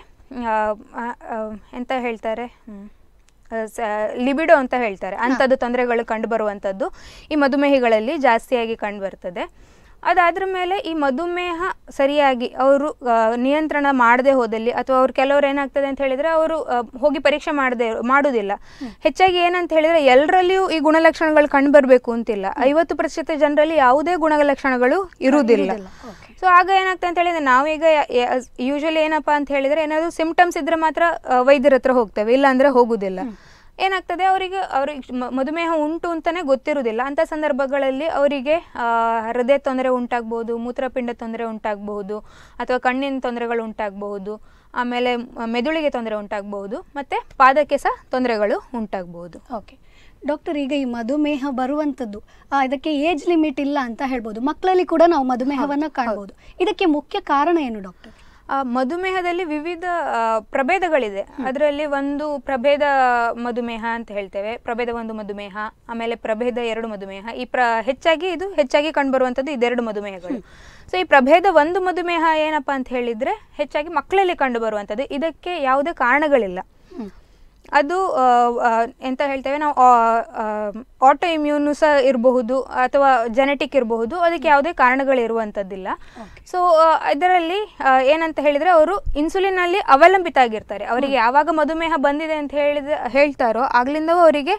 ಎಂತ ಹೇಳ್ತಾರೆ ಲಿಬಿಡೋ ಅಂತ ಹೇಳ್ತಾರೆ ಅಂತದ್ದು ತೊಂದರೆಗಳು ಕಂಡು ಬರುವಂಥದ್ದು ಈ ಮಧುಮೇಹಿಗಳಲ್ಲಿ ಜಾಸ್ತಿಯಾಗಿ ಕಂಡು ಬರ್ತದೆ ಅದಾದ್ರ ಮೇಲೆ ಈ ಮಧುಮೇಹ ಸರಿಯಾಗಿ ಅವರು ನಿಯಂತ್ರಣ ಮಾಡದೆ ಹೋದಲ್ಲಿ ಅಥವಾ ಅವ್ರು ಕೆಲವರು ಏನಾಗ್ತದೆ ಅಂತ ಹೇಳಿದ್ರೆ ಅವರು ಹೋಗಿ ಪರೀಕ್ಷೆ ಮಾಡದೆ ಮಾಡುವುದಿಲ್ಲ ಹೆಚ್ಚಾಗಿ ಏನಂತ ಹೇಳಿದ್ರೆ ಎಲ್ಲರಲ್ಲಿಯೂ ಈ ಗುಣಲಕ್ಷಣಗಳು ಕಂಡು ಬರಬೇಕು ಅಂತಿಲ್ಲ ಐವತ್ತು ಪ್ರತಿಶತ ಜನರಲ್ಲಿ ಯಾವುದೇ ಗುಣಲಕ್ಷಣಗಳು ಇರುವುದಿಲ್ಲ ಸೊ ಆಗ ಏನಾಗ್ತದೆ ಅಂತ ಹೇಳಿದ್ರೆ ನಾವೀಗ ಯೂಶಲಿ ಏನಪ್ಪಾ ಅಂತ ಹೇಳಿದ್ರೆ ಏನಾದರೂ ಸಿಂಪ್ಟಮ್ಸ್ ಇದ್ದರೆ ಮಾತ್ರ ವೈದ್ಯರ ಹತ್ರ ಹೋಗ್ತೇವೆ ಇಲ್ಲ ಹೋಗುದಿಲ್ಲ ಏನಾಗ್ತದೆ ಅವರಿಗೆ ಅವ್ರಿಗೆ ಮಧುಮೇಹ ಉಂಟು ಅಂತಲೇ ಗೊತ್ತಿರೋದಿಲ್ಲ ಅಂಥ ಸಂದರ್ಭಗಳಲ್ಲಿ ಅವರಿಗೆ ಹೃದಯ ತೊಂದರೆ ಉಂಟಾಗ್ಬೋದು ಮೂತ್ರಪಿಂಡ ತೊಂದರೆ ಉಂಟಾಗಬಹುದು ಅಥವಾ ಕಣ್ಣಿನ ತೊಂದರೆಗಳು ಉಂಟಾಗಬಹುದು ಆಮೇಲೆ ಮೆದುಳಿಗೆ ತೊಂದರೆ ಉಂಟಾಗಬಹುದು ಮತ್ತು ಪಾದಕ್ಕೆ ಸಹ ತೊಂದರೆಗಳು ಉಂಟಾಗಬಹುದು ಓಕೆ ಡಾಕ್ಟರ್ ಈಗ ಈ ಮಧುಮೇಹ ಬರುವಂಥದ್ದು ಇದಕ್ಕೆ ಏಜ್ ಲಿಮಿಟ್ ಇಲ್ಲ ಅಂತ ಹೇಳ್ಬೋದು ಮಕ್ಕಳಲ್ಲಿ ಕೂಡ ನಾವು ಮಧುಮೇಹವನ್ನು ಕಾಣ್ಬೋದು ಇದಕ್ಕೆ ಮುಖ್ಯ ಕಾರಣ ಏನು ಡಾಕ್ಟರ್ ಮಧುಮೇಹದಲ್ಲಿ ವಿವಿಧ ಪ್ರಭೇದಗಳಿದೆ ಅದರಲ್ಲಿ ಒಂದು ಪ್ರಭೇದ ಮಧುಮೇಹ ಅಂತ ಹೇಳ್ತೇವೆ ಪ್ರಭೇದ ಒಂದು ಮಧುಮೇಹ ಆಮೇಲೆ ಪ್ರಭೇದ ಎರಡು ಮಧುಮೇಹ ಈ ಪ್ರ ಹೆಚ್ಚಾಗಿ ಇದು ಹೆಚ್ಚಾಗಿ ಕಂಡುಬರುವಂಥದ್ದು ಇದೆರಡು ಮಧುಮೇಹಗಳು ಸೊ ಈ ಪ್ರಭೇದ ಒಂದು ಮಧುಮೇಹ ಏನಪ್ಪಾ ಅಂತ ಹೇಳಿದರೆ ಹೆಚ್ಚಾಗಿ ಮಕ್ಕಳಲ್ಲಿ ಕಂಡುಬರುವಂಥದ್ದು ಇದಕ್ಕೆ ಯಾವುದೇ ಕಾರಣಗಳಿಲ್ಲ ಅದು ಎಂತ ಹೇಳ್ತೇವೆ ನಾವು ಆಟೋ ಇಮ್ಯೂನು ಸಹ ಇರಬಹುದು ಅಥವಾ ಜೆನೆಟಿಕ್ ಇರಬಹುದು ಅದಕ್ಕೆ ಯಾವುದೇ ಕಾರಣಗಳಿರುವಂಥದ್ದಿಲ್ಲ ಸೊ ಇದರಲ್ಲಿ ಏನಂತ ಹೇಳಿದರೆ ಅವರು ಇನ್ಸುಲಿನಲ್ಲಿ ಅವಲಂಬಿತ ಆಗಿರ್ತಾರೆ ಅವರಿಗೆ ಯಾವಾಗ ಮಧುಮೇಹ ಬಂದಿದೆ ಅಂತ ಹೇಳಿದ ಹೇಳ್ತಾರೋ ಆಗ್ಲಿಂದ ಅವರಿಗೆ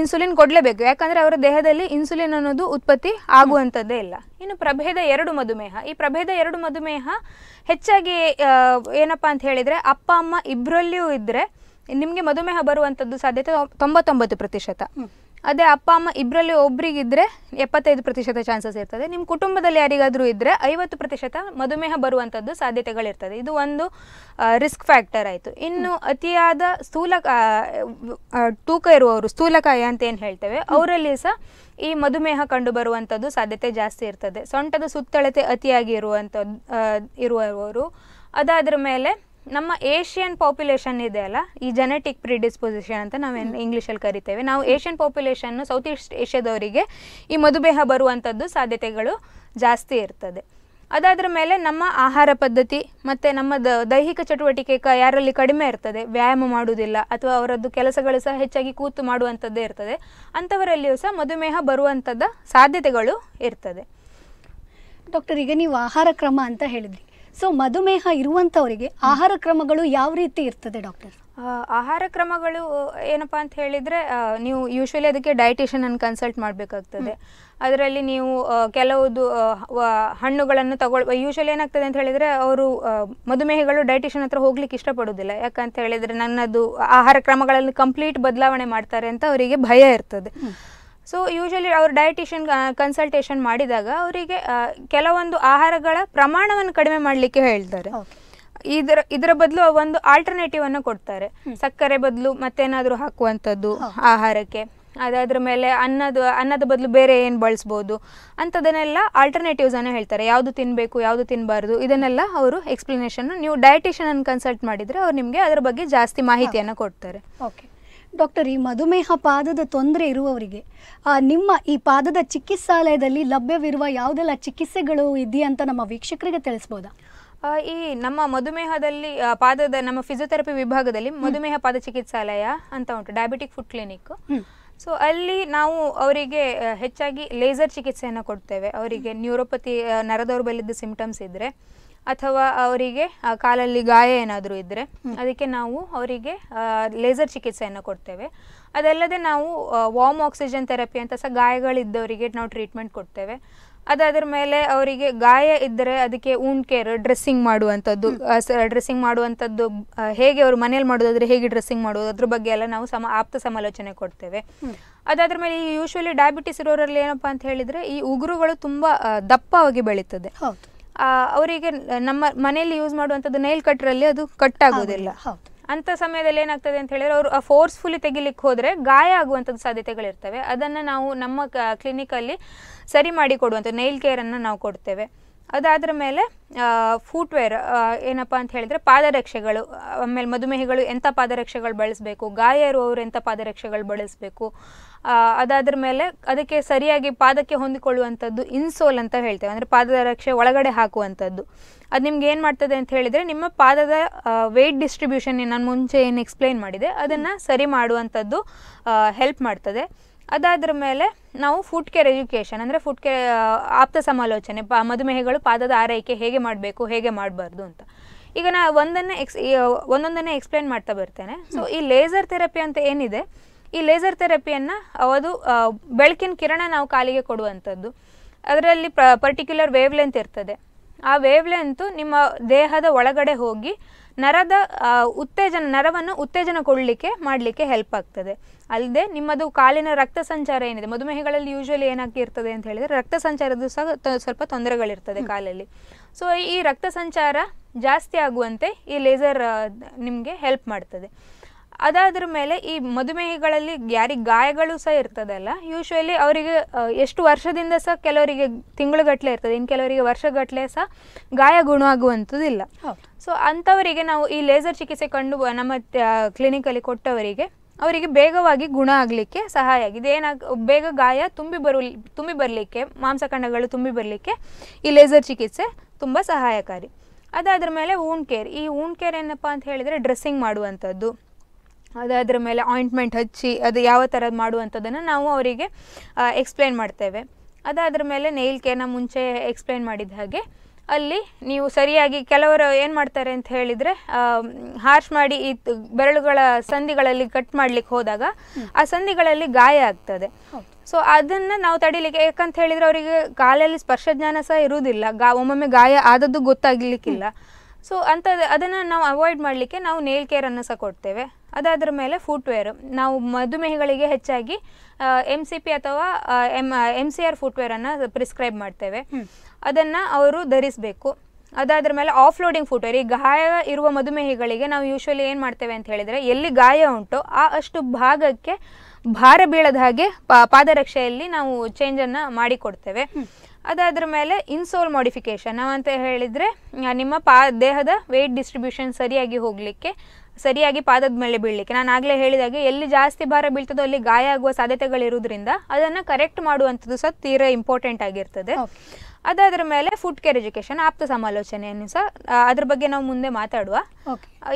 ಇನ್ಸುಲಿನ್ ಕೊಡಲೇಬೇಕು ಯಾಕಂದರೆ ಅವರ ದೇಹದಲ್ಲಿ ಇನ್ಸುಲಿನ್ ಅನ್ನೋದು ಉತ್ಪತ್ತಿ ಆಗುವಂಥದ್ದೇ ಇಲ್ಲ ಇನ್ನು ಪ್ರಭೇದ ಎರಡು ಮಧುಮೇಹ ಈ ಪ್ರಭೇದ ಎರಡು ಮಧುಮೇಹ ಹೆಚ್ಚಾಗಿ ಏನಪ್ಪಾ ಅಂತ ಹೇಳಿದರೆ ಅಪ್ಪ ಅಮ್ಮ ಇಬ್ಬರಲ್ಲಿಯೂ ಇದ್ದರೆ ನಿಮಗೆ ಮಧುಮೇಹ ಬರುವಂಥದ್ದು ಸಾಧ್ಯತೆ ತೊಂಬತ್ತೊಂಬತ್ತು ಪ್ರತಿಶತ ಅದೇ ಅಪ್ಪ ಅಮ್ಮ ಇಬ್ಬರಲ್ಲಿ ಒಬ್ಬರಿಗಿದ್ರೆ ಎಪ್ಪತ್ತೈದು ಪ್ರತಿಶತ ಚಾನ್ಸಸ್ ಇರ್ತದೆ ನಿಮ್ಮ ಕುಟುಂಬದಲ್ಲಿ ಯಾರಿಗಾದರೂ ಇದ್ದರೆ ಐವತ್ತು ಪ್ರತಿಶತ ಮಧುಮೇಹ ಬರುವಂಥದ್ದು ಸಾಧ್ಯತೆಗಳಿರ್ತದೆ ಇದು ಒಂದು ರಿಸ್ಕ್ ಫ್ಯಾಕ್ಟರ್ ಆಯಿತು ಇನ್ನು ಅತಿಯಾದ ಸ್ಥೂಲ ತೂಕ ಇರುವವರು ಸ್ಥೂಲಕಾಯ ಅಂತ ಏನು ಹೇಳ್ತೇವೆ ಅವರಲ್ಲಿ ಸಹ ಈ ಮಧುಮೇಹ ಕಂಡು ಬರುವಂಥದ್ದು ಸಾಧ್ಯತೆ ಜಾಸ್ತಿ ಇರ್ತದೆ ಸೊಂಟದ ಸುತ್ತಳತೆ ಅತಿಯಾಗಿ ಇರುವಂಥದ್ದು ಇರುವವರು ಅದಾದ್ರ ಮೇಲೆ ನಮ್ಮ ಏಷ್ಯನ್ ಪಾಪ್ಯುಲೇಷನ್ ಇದೆ ಅಲ್ಲ ಈ ಜೆನೆಟಿಕ್ ಪ್ರಿಡಿಸ್ಪೊಸಿಷನ್ ಅಂತ ನಾವು ಇಂಗ್ಲೀಷಲ್ಲಿ ಕರಿತೇವೆ ನಾವು ಏಷ್ಯನ್ ಪಾಪ್ಯುಲೇಷನ್ನು ಸೌತ್ ಈಸ್ಟ್ ಏಷ್ಯಾದವರಿಗೆ ಈ ಮಧುಮೇಹ ಬರುವಂಥದ್ದು ಸಾಧ್ಯತೆಗಳು ಜಾಸ್ತಿ ಇರ್ತದೆ ಅದಾದ್ರ ಮೇಲೆ ನಮ್ಮ ಆಹಾರ ಪದ್ಧತಿ ಮತ್ತು ನಮ್ಮ ದೈಹಿಕ ಚಟುವಟಿಕೆ ಕ ಯಾರಲ್ಲಿ ಕಡಿಮೆ ಇರ್ತದೆ ವ್ಯಾಯಾಮ ಮಾಡುವುದಿಲ್ಲ ಅಥವಾ ಅವರದ್ದು ಕೆಲಸಗಳು ಸಹ ಹೆಚ್ಚಾಗಿ ಕೂತು ಮಾಡುವಂಥದ್ದೇ ಇರ್ತದೆ ಅಂಥವರಲ್ಲಿಯೂ ಸಹ ಮಧುಮೇಹ ಬರುವಂಥದ್ದು ಸಾಧ್ಯತೆಗಳು ಇರ್ತದೆ ಡಾಕ್ಟರ್ ಈಗ ನೀವು ಆಹಾರ ಕ್ರಮ ಅಂತ ಹೇಳಿದ್ರಿ ಸೊ ಮಧುಮೇಹ ಇರುವಂಥವರಿಗೆ ಆಹಾರ ಕ್ರಮಗಳು ಯಾವ ರೀತಿ ಇರ್ತದೆ ಡಾಕ್ಟರ್ ಆಹಾರ ಕ್ರಮಗಳು ಏನಪ್ಪಾ ಅಂತ ಹೇಳಿದರೆ ನೀವು ಯೂಶ್ವಲಿ ಅದಕ್ಕೆ ಅನ್ನು ಕನ್ಸಲ್ಟ್ ಮಾಡಬೇಕಾಗ್ತದೆ ಅದರಲ್ಲಿ ನೀವು ಕೆಲವು ಹಣ್ಣುಗಳನ್ನು ತಗೊಳ್ ಯೂಶ್ವಲಿ ಏನಾಗ್ತದೆ ಅಂತ ಹೇಳಿದರೆ ಅವರು ಮಧುಮೇಹಗಳು ಡಯಟಿಷನ್ ಹತ್ರ ಹೋಗ್ಲಿಕ್ಕೆ ಇಷ್ಟಪಡೋದಿಲ್ಲ ಯಾಕಂತ ಹೇಳಿದರೆ ನನ್ನದು ಆಹಾರ ಕ್ರಮಗಳಲ್ಲಿ ಕಂಪ್ಲೀಟ್ ಬದಲಾವಣೆ ಮಾಡ್ತಾರೆ ಅಂತ ಅವರಿಗೆ ಭಯ ಇರ್ತದೆ ಸೊ ಯೂಶಲಿ ಅವರು ಡಯಟಿಷಿಯನ್ ಕನ್ಸಲ್ಟೇಷನ್ ಮಾಡಿದಾಗ ಅವರಿಗೆ ಕೆಲವೊಂದು ಆಹಾರಗಳ ಪ್ರಮಾಣವನ್ನು ಕಡಿಮೆ ಮಾಡಲಿಕ್ಕೆ ಹೇಳ್ತಾರೆ ಇದರ ಇದರ ಬದಲು ಒಂದು ಆಲ್ಟರ್ನೇಟಿವ್ ಅನ್ನು ಕೊಡ್ತಾರೆ ಸಕ್ಕರೆ ಬದಲು ಮತ್ತೇನಾದರೂ ಹಾಕುವಂಥದ್ದು ಆಹಾರಕ್ಕೆ ಅದಾದ್ರ ಮೇಲೆ ಅನ್ನದ ಅನ್ನದ ಬದಲು ಬೇರೆ ಏನು ಬಳಸ್ಬೋದು ಅಂಥದನ್ನೆಲ್ಲ ಅನ್ನು ಹೇಳ್ತಾರೆ ಯಾವುದು ತಿನ್ನಬೇಕು ಯಾವುದು ತಿನ್ನಬಾರ್ದು ಇದನ್ನೆಲ್ಲ ಅವರು ಎಕ್ಸ್ಪ್ಲನೇಷನ್ನು ನೀವು ಡಯಟಿಷಿಯನ್ ಕನ್ಸಲ್ಟ್ ಮಾಡಿದರೆ ಅವ್ರು ನಿಮಗೆ ಅದರ ಬಗ್ಗೆ ಜಾಸ್ತಿ ಮಾಹಿತಿಯನ್ನು ಕೊಡ್ತಾರೆ ಓಕೆ ಡಾಕ್ಟರ್ ಈ ಮಧುಮೇಹ ಪಾದದ ತೊಂದರೆ ಇರುವವರಿಗೆ ನಿಮ್ಮ ಈ ಪಾದದ ಚಿಕಿತ್ಸಾಲಯದಲ್ಲಿ ಲಭ್ಯವಿರುವ ಯಾವುದೆಲ್ಲ ಚಿಕಿತ್ಸೆಗಳು ಅಂತ ನಮ್ಮ ವೀಕ್ಷಕರಿಗೆ ತಿಳಿಸ್ಬೋದಾ ಈ ನಮ್ಮ ಮಧುಮೇಹದಲ್ಲಿ ಪಾದದ ನಮ್ಮ ಫಿಸಿಯೋಥೆರಪಿ ವಿಭಾಗದಲ್ಲಿ ಮಧುಮೇಹ ಪಾದ ಚಿಕಿತ್ಸಾಲಯ ಅಂತ ಉಂಟು ಡಯಾಬಿಟಿಕ್ ಫುಡ್ ಕ್ಲಿನಿಕ್ ಸೊ ಅಲ್ಲಿ ನಾವು ಅವರಿಗೆ ಹೆಚ್ಚಾಗಿ ಲೇಸರ್ ಚಿಕಿತ್ಸೆಯನ್ನು ಕೊಡ್ತೇವೆ ಅವರಿಗೆ ನ್ಯೂರೋಪತಿ ನರದೌರ್ಬಲ್ಯದ ಸಿಂಪ್ಟಮ್ಸ್ ಇದ್ದರೆ ಅಥವಾ ಅವರಿಗೆ ಕಾಲಲ್ಲಿ ಗಾಯ ಏನಾದರೂ ಇದ್ದರೆ ಅದಕ್ಕೆ ನಾವು ಅವರಿಗೆ ಲೇಸರ್ ಚಿಕಿತ್ಸೆಯನ್ನು ಕೊಡ್ತೇವೆ ಅದಲ್ಲದೆ ನಾವು ವಾಮ್ ಆಕ್ಸಿಜನ್ ಥೆರಪಿ ಅಂತ ಸಹ ಗಾಯಗಳಿದ್ದವರಿಗೆ ನಾವು ಟ್ರೀಟ್ಮೆಂಟ್ ಕೊಡ್ತೇವೆ ಅದಾದ್ರ ಮೇಲೆ ಅವರಿಗೆ ಗಾಯ ಇದ್ದರೆ ಅದಕ್ಕೆ ಊನ್ ಕೇರ್ ಡ್ರೆಸ್ಸಿಂಗ್ ಮಾಡುವಂಥದ್ದು ಡ್ರೆಸ್ಸಿಂಗ್ ಮಾಡುವಂಥದ್ದು ಹೇಗೆ ಅವರು ಮನೇಲಿ ಮಾಡೋದಾದ್ರೆ ಹೇಗೆ ಡ್ರೆಸ್ಸಿಂಗ್ ಮಾಡೋದು ಅದ್ರ ಬಗ್ಗೆ ಎಲ್ಲ ನಾವು ಸಮ ಆಪ್ತ ಸಮಾಲೋಚನೆ ಕೊಡ್ತೇವೆ ಅದಾದ್ರ ಮೇಲೆ ಈ ಯೂಶ್ವಲಿ ಡಯಾಬಿಟಿಸ್ ಇರೋರಲ್ಲಿ ಏನಪ್ಪಾ ಅಂತ ಹೇಳಿದರೆ ಈ ಉಗುರುಗಳು ತುಂಬ ದಪ್ಪವಾಗಿ ಬೆಳೀತದೆ ಅವರಿಗೆ ನಮ್ಮ ಮನೆಯಲ್ಲಿ ಯೂಸ್ ಮಾಡುವಂಥದ್ದು ನೈಲ್ ಕಟ್ರಲ್ಲಿ ಅದು ಕಟ್ ಆಗೋದಿಲ್ಲ ಅಂತ ಸಮಯದಲ್ಲಿ ಏನಾಗ್ತದೆ ಅಂತ ಹೇಳಿದ್ರೆ ಅವರು ಫೋರ್ಸ್ಫುಲಿ ತೆಗಿಲಿಕ್ಕೆ ಹೋದರೆ ಗಾಯ ಆಗುವಂಥದ್ದು ಸಾಧ್ಯತೆಗಳಿರ್ತವೆ ಅದನ್ನು ನಾವು ನಮ್ಮ ಕ್ಲಿನಿಕಲ್ಲಿ ಸರಿ ಮಾಡಿ ಕೊಡುವಂಥದ್ದು ನೈಲ್ ಕೇರನ್ನು ನಾವು ಕೊಡ್ತೇವೆ ಅದಾದ್ರ ಮೇಲೆ ಫೂಟ್ವೇರ್ ಏನಪ್ಪ ಅಂತ ಹೇಳಿದರೆ ಪಾದರಕ್ಷೆಗಳು ಆಮೇಲೆ ಮಧುಮೇಹಿಗಳು ಎಂಥ ಪಾದರಕ್ಷೆಗಳು ಬಳಸಬೇಕು ಗಾಯ ಇರುವವರು ಎಂಥ ಪಾದರಕ್ಷೆಗಳು ಬಳಸಬೇಕು ಅದಾದ್ರ ಮೇಲೆ ಅದಕ್ಕೆ ಸರಿಯಾಗಿ ಪಾದಕ್ಕೆ ಹೊಂದಿಕೊಳ್ಳುವಂಥದ್ದು ಇನ್ಸೋಲ್ ಅಂತ ಹೇಳ್ತೇವೆ ಅಂದರೆ ಪಾದರಕ್ಷೆ ಒಳಗಡೆ ಹಾಕುವಂಥದ್ದು ಅದು ನಿಮ್ಗೆ ಏನು ಮಾಡ್ತದೆ ಅಂತ ಹೇಳಿದರೆ ನಿಮ್ಮ ಪಾದದ ವೆಯ್ಟ್ ಡಿಸ್ಟ್ರಿಬ್ಯೂಷನ್ ನಾನು ಮುಂಚೆ ಏನು ಎಕ್ಸ್ಪ್ಲೈನ್ ಮಾಡಿದೆ ಅದನ್ನು ಸರಿ ಮಾಡುವಂಥದ್ದು ಹೆಲ್ಪ್ ಮಾಡ್ತದೆ ಅದಾದ್ರ ಮೇಲೆ ನಾವು ಫುಡ್ ಕೇರ್ ಎಜುಕೇಷನ್ ಅಂದರೆ ಫುಡ್ ಕೇರ್ ಆಪ್ತ ಸಮಾಲೋಚನೆ ಪ ಮಧುಮೇಹಗಳು ಪಾದದ ಆರೈಕೆ ಹೇಗೆ ಮಾಡಬೇಕು ಹೇಗೆ ಮಾಡಬಾರ್ದು ಅಂತ ಈಗ ನಾ ಒಂದನ್ನೇ ಎಕ್ಸ್ ಒಂದೊಂದನ್ನೇ ಎಕ್ಸ್ಪ್ಲೇನ್ ಮಾಡ್ತಾ ಬರ್ತೇನೆ ಸೊ ಈ ಲೇಸರ್ ಥೆರಪಿ ಅಂತ ಏನಿದೆ ಈ ಲೇಸರ್ ಥೆರಪಿಯನ್ನು ಅದು ಬೆಳಕಿನ ಕಿರಣ ನಾವು ಕಾಲಿಗೆ ಕೊಡುವಂಥದ್ದು ಅದರಲ್ಲಿ ಪ ಪರ್ಟಿಕ್ಯುಲರ್ ವೇವ್ ಲೆಂತ್ ಇರ್ತದೆ ಆ ವೇವ್ ನಿಮ್ಮ ದೇಹದ ಒಳಗಡೆ ಹೋಗಿ ನರದ ಉತ್ತೇಜನ ನರವನ್ನು ಉತ್ತೇಜನ ಕೊಡಲಿಕ್ಕೆ ಮಾಡಲಿಕ್ಕೆ ಹೆಲ್ಪ್ ಆಗ್ತದೆ ಅಲ್ಲದೆ ನಿಮ್ಮದು ಕಾಲಿನ ರಕ್ತ ಸಂಚಾರ ಏನಿದೆ ಮಧುಮೇಹಗಳಲ್ಲಿ ಯೂಶಲಿ ಇರ್ತದೆ ಅಂತ ಹೇಳಿದರೆ ರಕ್ತ ಸಂಚಾರದ್ದು ಸಹ ಸ್ವಲ್ಪ ತೊಂದರೆಗಳಿರ್ತದೆ ಕಾಲಲ್ಲಿ ಸೊ ಈ ರಕ್ತ ಸಂಚಾರ ಜಾಸ್ತಿ ಆಗುವಂತೆ ಈ ಲೇಸರ್ ನಿಮಗೆ ಹೆಲ್ಪ್ ಮಾಡ್ತದೆ ಅದಾದ್ರ ಮೇಲೆ ಈ ಮಧುಮೇಹಗಳಲ್ಲಿ ಯಾರಿಗೆ ಗಾಯಗಳು ಸಹ ಇರ್ತದಲ್ಲ ಯೂಶ್ವಲಿ ಅವರಿಗೆ ಎಷ್ಟು ವರ್ಷದಿಂದ ಸಹ ಕೆಲವರಿಗೆ ತಿಂಗಳುಗಟ್ಟಲೆ ಇರ್ತದೆ ಇನ್ನು ಕೆಲವರಿಗೆ ವರ್ಷಗಟ್ಟಲೆ ಸಹ ಗಾಯ ಗುಣ ಆಗುವಂಥದ್ದಿಲ್ಲ ಸೊ ಅಂಥವರಿಗೆ ನಾವು ಈ ಲೇಸರ್ ಚಿಕಿತ್ಸೆ ಕಂಡು ನಮ್ಮ ಕ್ಲಿನಿಕಲ್ಲಿ ಕೊಟ್ಟವರಿಗೆ ಅವರಿಗೆ ಬೇಗವಾಗಿ ಗುಣ ಆಗಲಿಕ್ಕೆ ಸಹಾಯ ಆಗಿದೆ ಏನಾಗ ಬೇಗ ಗಾಯ ತುಂಬಿ ಬರಲಿ ತುಂಬಿ ಬರಲಿಕ್ಕೆ ಮಾಂಸಖಂಡಗಳು ತುಂಬಿ ಬರಲಿಕ್ಕೆ ಈ ಲೇಸರ್ ಚಿಕಿತ್ಸೆ ತುಂಬ ಸಹಾಯಕಾರಿ ಅದಾದ್ರ ಮೇಲೆ ಊನ್ ಕೇರ್ ಈ ಊನ್ ಕೇರ್ ಏನಪ್ಪ ಅಂತ ಹೇಳಿದರೆ ಡ್ರೆಸ್ಸಿಂಗ್ ಮಾಡುವಂಥದ್ದು ಅದಾದ್ರ ಮೇಲೆ ಆಯಿಂಟ್ಮೆಂಟ್ ಹಚ್ಚಿ ಅದು ಯಾವ ಥರದ್ದು ಮಾಡುವಂಥದ್ದನ್ನು ನಾವು ಅವರಿಗೆ ಎಕ್ಸ್ಪ್ಲೈನ್ ಮಾಡ್ತೇವೆ ಅದಾದ್ರ ಮೇಲೆ ನೇಲ್ ಕೇರ್ನ ಮುಂಚೆ ಎಕ್ಸ್ಪ್ಲೈನ್ ಮಾಡಿದ ಹಾಗೆ ಅಲ್ಲಿ ನೀವು ಸರಿಯಾಗಿ ಕೆಲವರು ಏನು ಮಾಡ್ತಾರೆ ಅಂತ ಹೇಳಿದರೆ ಹಾರ್ಶ್ ಮಾಡಿ ಈ ಬೆರಳುಗಳ ಸಂಧಿಗಳಲ್ಲಿ ಕಟ್ ಮಾಡಲಿಕ್ಕೆ ಹೋದಾಗ ಆ ಸಂಧಿಗಳಲ್ಲಿ ಗಾಯ ಆಗ್ತದೆ ಸೊ ಅದನ್ನು ನಾವು ತಡಿಲಿಕ್ಕೆ ಯಾಕಂತ ಹೇಳಿದರೆ ಅವರಿಗೆ ಕಾಲಲ್ಲಿ ಸ್ಪರ್ಶ ಜ್ಞಾನ ಸಹ ಇರುವುದಿಲ್ಲ ಗಾ ಒಮ್ಮೊಮ್ಮೆ ಗಾಯ ಆದದ್ದು ಗೊತ್ತಾಗಲಿಕ್ಕಿಲ್ಲ ಸೊ ಅಂಥದ್ದು ಅದನ್ನು ನಾವು ಅವಾಯ್ಡ್ ಮಾಡಲಿಕ್ಕೆ ನಾವು ನೇಲ್ ಕೇರನ್ನು ಸಹ ಕೊಡ್ತೇವೆ ಅದಾದ್ರ ಮೇಲೆ ಫುಟ್ವೇರ್ ನಾವು ಮಧುಮೇಹಿಗಳಿಗೆ ಹೆಚ್ಚಾಗಿ ಎಮ್ ಸಿ ಪಿ ಅಥವಾ ಎಮ್ ಎಮ್ ಸಿ ಆರ್ ಫುಟ್ವೇರನ್ನು ಪ್ರಿಸ್ಕ್ರೈಬ್ ಮಾಡ್ತೇವೆ ಅದನ್ನು ಅವರು ಧರಿಸಬೇಕು ಅದಾದ್ರ ಮೇಲೆ ಆಫ್ಲೋಡಿಂಗ್ ಫುಟ್ವೇರ್ ಈ ಗಾಯ ಇರುವ ಮಧುಮೇಹಿಗಳಿಗೆ ನಾವು ಯೂಶ್ವಲಿ ಏನು ಮಾಡ್ತೇವೆ ಅಂತ ಹೇಳಿದರೆ ಎಲ್ಲಿ ಗಾಯ ಉಂಟು ಆ ಅಷ್ಟು ಭಾಗಕ್ಕೆ ಭಾರ ಬೀಳದ ಹಾಗೆ ಪಾದರಕ್ಷೆಯಲ್ಲಿ ನಾವು ಚೇಂಜನ್ನು ಮಾಡಿಕೊಡ್ತೇವೆ ಅದಾದ್ರ ಮೇಲೆ ಇನ್ಸೋಲ್ ಮಾಡಿಫಿಕೇಶನ್ ಅಂತ ಹೇಳಿದರೆ ನಿಮ್ಮ ಪಾ ದೇಹದ ವೆಯ್ಟ್ ಡಿಸ್ಟ್ರಿಬ್ಯೂಷನ್ ಸರಿಯಾಗಿ ಹೋಗಲಿಕ್ಕೆ ಸರಿಯಾಗಿ ಪಾದದ ಮೇಲೆ ಬೀಳಲಿಕ್ಕೆ ನಾನು ಆಗಲೇ ಹೇಳಿದಾಗೆ ಎಲ್ಲಿ ಜಾಸ್ತಿ ಭಾರ ಬೀಳ್ತದೋ ಅಲ್ಲಿ ಗಾಯ ಆಗುವ ಸಾಧ್ಯತೆಗಳಿರುವುದರಿಂದ ಅದನ್ನು ಕರೆಕ್ಟ್ ಮಾಡುವಂಥದ್ದು ಸಹ ತೀರಾ ಇಂಪಾರ್ಟೆಂಟ್ ಆಗಿರ್ತದೆ ಅದಾದ್ರ ಮೇಲೆ ಫುಡ್ ಕೇರ್ ಎಜುಕೇಶನ್ ಆಪ್ತ ಸಮಾಲೋಚನೆಯನ್ನು ಸಹ ಅದ್ರ ಬಗ್ಗೆ ನಾವು ಮುಂದೆ ಮಾತಾಡುವ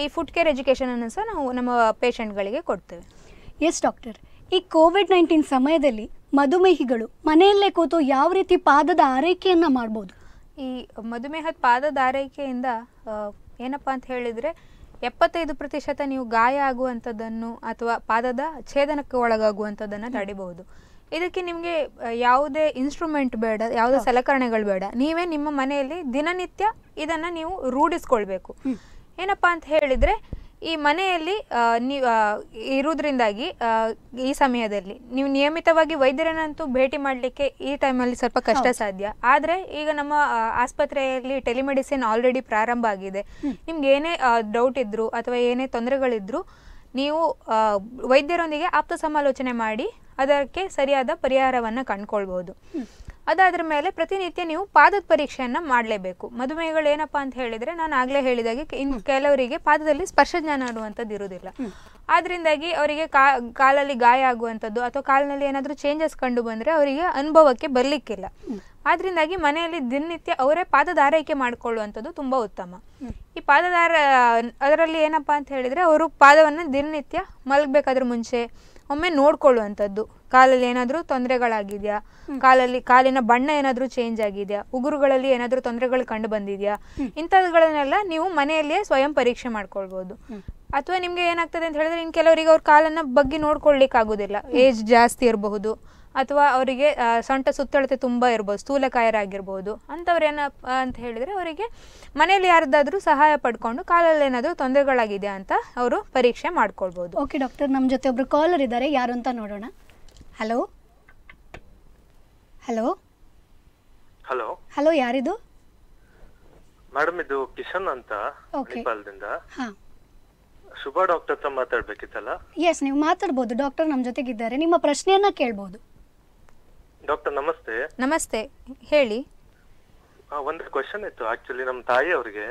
ಈ ಫುಡ್ ಕೇರ್ ಎಜುಕೇಶನ್ ಅನ್ನು ಸಹ ನಾವು ನಮ್ಮ ಪೇಷಂಟ್ಗಳಿಗೆ ಕೊಡ್ತೇವೆ ಎಸ್ ಡಾಕ್ಟರ್ ಈ ಕೋವಿಡ್ ನೈನ್ಟೀನ್ ಸಮಯದಲ್ಲಿ ಮಧುಮೇಹಿಗಳು ಮನೆಯಲ್ಲೇ ಕೂತು ಯಾವ ರೀತಿ ಪಾದದ ಆರೈಕೆಯನ್ನು ಮಾಡ್ಬೋದು ಈ ಮಧುಮೇಹದ ಪಾದದ ಆರೈಕೆಯಿಂದ ಏನಪ್ಪಾ ಅಂತ ಹೇಳಿದರೆ ಎಪ್ಪತ್ತೈದು ಪ್ರತಿಶತ ನೀವು ಗಾಯ ಆಗುವಂಥದ್ದನ್ನು ಅಥವಾ ಪಾದದ ಛೇದನಕ್ಕೆ ಒಳಗಾಗುವಂಥದ್ದನ್ನು ತಡಿಬಹುದು ಇದಕ್ಕೆ ನಿಮಗೆ ಯಾವುದೇ ಇನ್ಸ್ಟ್ರೂಮೆಂಟ್ ಬೇಡ ಯಾವುದೇ ಸಲಕರಣೆಗಳು ಬೇಡ ನೀವೇ ನಿಮ್ಮ ಮನೆಯಲ್ಲಿ ದಿನನಿತ್ಯ ಇದನ್ನು ನೀವು ರೂಢಿಸ್ಕೊಳ್ಬೇಕು ಏನಪ್ಪಾ ಅಂತ ಹೇಳಿದರೆ ಈ ಮನೆಯಲ್ಲಿ ನೀವು ಇರುವುದರಿಂದಾಗಿ ಈ ಸಮಯದಲ್ಲಿ ನೀವು ನಿಯಮಿತವಾಗಿ ವೈದ್ಯರನ್ನಂತೂ ಭೇಟಿ ಮಾಡಲಿಕ್ಕೆ ಈ ಟೈಮಲ್ಲಿ ಸ್ವಲ್ಪ ಕಷ್ಟ ಸಾಧ್ಯ ಆದರೆ ಈಗ ನಮ್ಮ ಆಸ್ಪತ್ರೆಯಲ್ಲಿ ಟೆಲಿಮೆಡಿಸಿನ್ ಆಲ್ರೆಡಿ ಪ್ರಾರಂಭ ಆಗಿದೆ ನಿಮ್ಗೆ ಏನೇ ಡೌಟ್ ಇದ್ರು ಅಥವಾ ಏನೇ ತೊಂದರೆಗಳಿದ್ರು ನೀವು ವೈದ್ಯರೊಂದಿಗೆ ಆಪ್ತ ಸಮಾಲೋಚನೆ ಮಾಡಿ ಅದಕ್ಕೆ ಸರಿಯಾದ ಪರಿಹಾರವನ್ನು ಕಂಡ್ಕೊಳ್ಬಹುದು ಅದಾದ್ರ ಮೇಲೆ ಪ್ರತಿನಿತ್ಯ ನೀವು ಪಾದದ ಪರೀಕ್ಷೆಯನ್ನು ಮಾಡಲೇಬೇಕು ಮಧುಮೇಹಗಳು ಏನಪ್ಪಾ ಅಂತ ಹೇಳಿದರೆ ನಾನು ಆಗಲೇ ಹೇಳಿದಾಗೆ ಇನ್ನು ಕೆಲವರಿಗೆ ಪಾದದಲ್ಲಿ ಜ್ಞಾನ ಅನ್ನುವಂಥದ್ದು ಇರುವುದಿಲ್ಲ ಆದ್ರಿಂದಾಗಿ ಅವರಿಗೆ ಕಾ ಕಾಲಲ್ಲಿ ಗಾಯ ಆಗುವಂಥದ್ದು ಅಥವಾ ಕಾಲಿನಲ್ಲಿ ಏನಾದರೂ ಚೇಂಜಸ್ ಕಂಡು ಬಂದರೆ ಅವರಿಗೆ ಅನುಭವಕ್ಕೆ ಬರಲಿಕ್ಕಿಲ್ಲ ಆದ್ದರಿಂದಾಗಿ ಮನೆಯಲ್ಲಿ ದಿನನಿತ್ಯ ಅವರೇ ಪಾದದ ಆರೈಕೆ ಮಾಡಿಕೊಳ್ಳುವಂಥದ್ದು ತುಂಬ ಉತ್ತಮ ಈ ಪಾದದಾರ ಅದರಲ್ಲಿ ಏನಪ್ಪಾ ಅಂತ ಹೇಳಿದರೆ ಅವರು ಪಾದವನ್ನು ದಿನನಿತ್ಯ ಮಲಗಬೇಕಾದ್ರ ಮುಂಚೆ ಒಮ್ಮೆ ನೋಡ್ಕೊಳ್ಳುವಂಥದ್ದು ಕಾಲಲ್ಲಿ ಏನಾದರೂ ತೊಂದರೆಗಳಾಗಿದೆಯಾ ಕಾಲಲ್ಲಿ ಕಾಲಿನ ಬಣ್ಣ ಏನಾದರೂ ಚೇಂಜ್ ಆಗಿದೆಯಾ ಉಗುರುಗಳಲ್ಲಿ ಏನಾದರೂ ತೊಂದರೆಗಳು ಕಂಡು ಬಂದಿದೆಯಾ ಇಂಥದ್ಗಳನ್ನೆಲ್ಲ ನೀವು ಮನೆಯಲ್ಲಿಯೇ ಸ್ವಯಂ ಪರೀಕ್ಷೆ ಮಾಡ್ಕೊಳ್ಬೋದು ಅಥವಾ ನಿಮಗೆ ಏನಾಗ್ತದೆ ಅಂತ ಹೇಳಿದ್ರೆ ಇನ್ನು ಕೆಲವರಿಗೆ ಅವ್ರ ಕಾಲನ್ನ ಬಗ್ಗೆ ನೋಡ್ಕೊಳ್ಲಿಕ್ಕೆ ಆಗೋದಿಲ್ಲ ಏಜ್ ಜಾಸ್ತಿ ಇರಬಹುದು ಅಥವಾ ಅವರಿಗೆ ಸೊಂಟ ಸುತ್ತಳತೆ ತುಂಬ ಇರ್ಬೋದು ಸ್ಥೂಲಕಾಯರಾಗಿರ್ಬೋದು ಅಂಥವ್ರು ಅಂತ ಹೇಳಿದ್ರೆ ಅವರಿಗೆ ಮನೆಯಲ್ಲಿ ಯಾರ್ದಾದ್ರೂ ಸಹಾಯ ಪಡ್ಕೊಂಡು ಕಾಲಲ್ಲಿ ಏನಾದರೂ ತೊಂದರೆಗಳಾಗಿದೆ ಅಂತ ಅವರು ಪರೀಕ್ಷೆ ಮಾಡ್ಕೊಳ್ಬೋದು ಓಕೆ ಡಾಕ್ಟರ್ ನಮ್ಮ ಜೊತೆ ಒಬ್ರು ಕಾಲರ್ ಇದ್ದಾರೆ ಯಾರು ಅಂತ ನೋಡೋಣ ಹಲೋ ಹಲೋ ಹಲೋ ಹಲೋ ಯಾರಿದು ಮೇಡಮ್ ಇದು ಕಿಶನ್ ಅಂತ ನೇಪಾಳದಿಂದ ಶುಭ ಡಾಕ್ಟರ್ ಹತ್ರ ಮಾತಾಡ್ಬೇಕಿತ್ತಲ್ಲ ಎಸ್ ನೀವು ಮಾತಾಡ್ಬೋದು ಡಾಕ್ಟರ್ ನಮ್ಮ ಜೊತೆಗಿದ್ದಾರೆ ನಿಮ್ಮ ಪ್ರಶ್ನೆಯನ್ನ ಕೇಳ್ಬೋದು ಡಾಕ್ಟರ್ ನಮಸ್ತೆ ನಮಸ್ತೆ ಹೇಳಿ ಒಂದು ಕ್ವಶನ್ ಇತ್ತು ಆಕ್ಚುಲಿ ನಮ್ಮ ತಾಯಿ ಅವ್ರಿಗೆ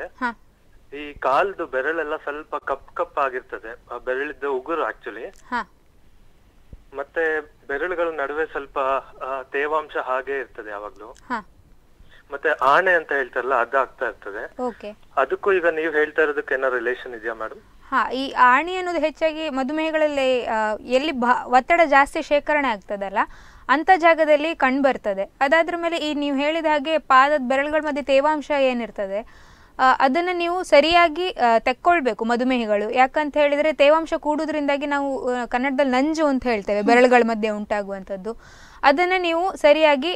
ಈ ಕಾಲ್ದು ಬೆರಳೆಲ್ಲ ಸ್ವಲ್ಪ ಕಪ್ ಕಪ್ ಆಗಿರ್ತದೆ ಆ ಬೆರಳಿದ್ದ ಉಗುರು ಆಕ್ಚುಲಿ ಮತ್ತೆ ಬೆರಳುಗಳ ನಡುವೆ ಸ್ವಲ್ಪ ತೇವಾಂಶ ಹಾಗೆ ಇರ್ತದೆ ಯಾವಾಗ್ಲೂ ಮತ್ತೆ ಆಣೆ ಅಂತ ಹೇಳ್ತಾರಲ್ಲ ಆಗ್ತಾ ಇರ್ತದೆ ಅದಕ್ಕೂ ಈಗ ನೀವು ಹೇಳ್ತಾ ಇರೋದಕ್ಕೆ ಏನೋ ರಿಲೇಶನ್ ಇದೆಯಾ ಮೇಡಮ್ ಹಾ ಈ ಆಣಿ ಅನ್ನೋದು ಹೆಚ್ಚಾಗಿ ಮಧುಮೇಹಗಳಲ್ಲಿ ಎಲ್ಲಿ ಒತ್ತಡ ಜಾಸ್ತಿ ಶೇಖರಣೆ ಆಗ್ತದಲ್ಲ ಅಂತ ಜಾಗದಲ್ಲಿ ಕಂಡು ಬರ್ತದೆ ಅದಾದ್ರ ಮೇಲೆ ಈ ನೀವು ಹೇಳಿದ ಹಾಗೆ ಪಾದದ ಬೆರಳುಗಳ ಮಧ್ಯೆ ತೇವಾಂಶ ಏನಿರ್ತದೆ ಅದನ್ನು ನೀವು ಸರಿಯಾಗಿ ತೆಕ್ಕೊಳ್ಬೇಕು ಮಧುಮೇಹಿಗಳು ಯಾಕಂತ ಹೇಳಿದರೆ ತೇವಾಂಶ ಕೂಡೋದ್ರಿಂದಾಗಿ ನಾವು ಕನ್ನಡದಲ್ಲಿ ನಂಜು ಅಂತ ಹೇಳ್ತೇವೆ ಬೆರಳುಗಳ ಮಧ್ಯೆ ಉಂಟಾಗುವಂಥದ್ದು ಅದನ್ನು ನೀವು ಸರಿಯಾಗಿ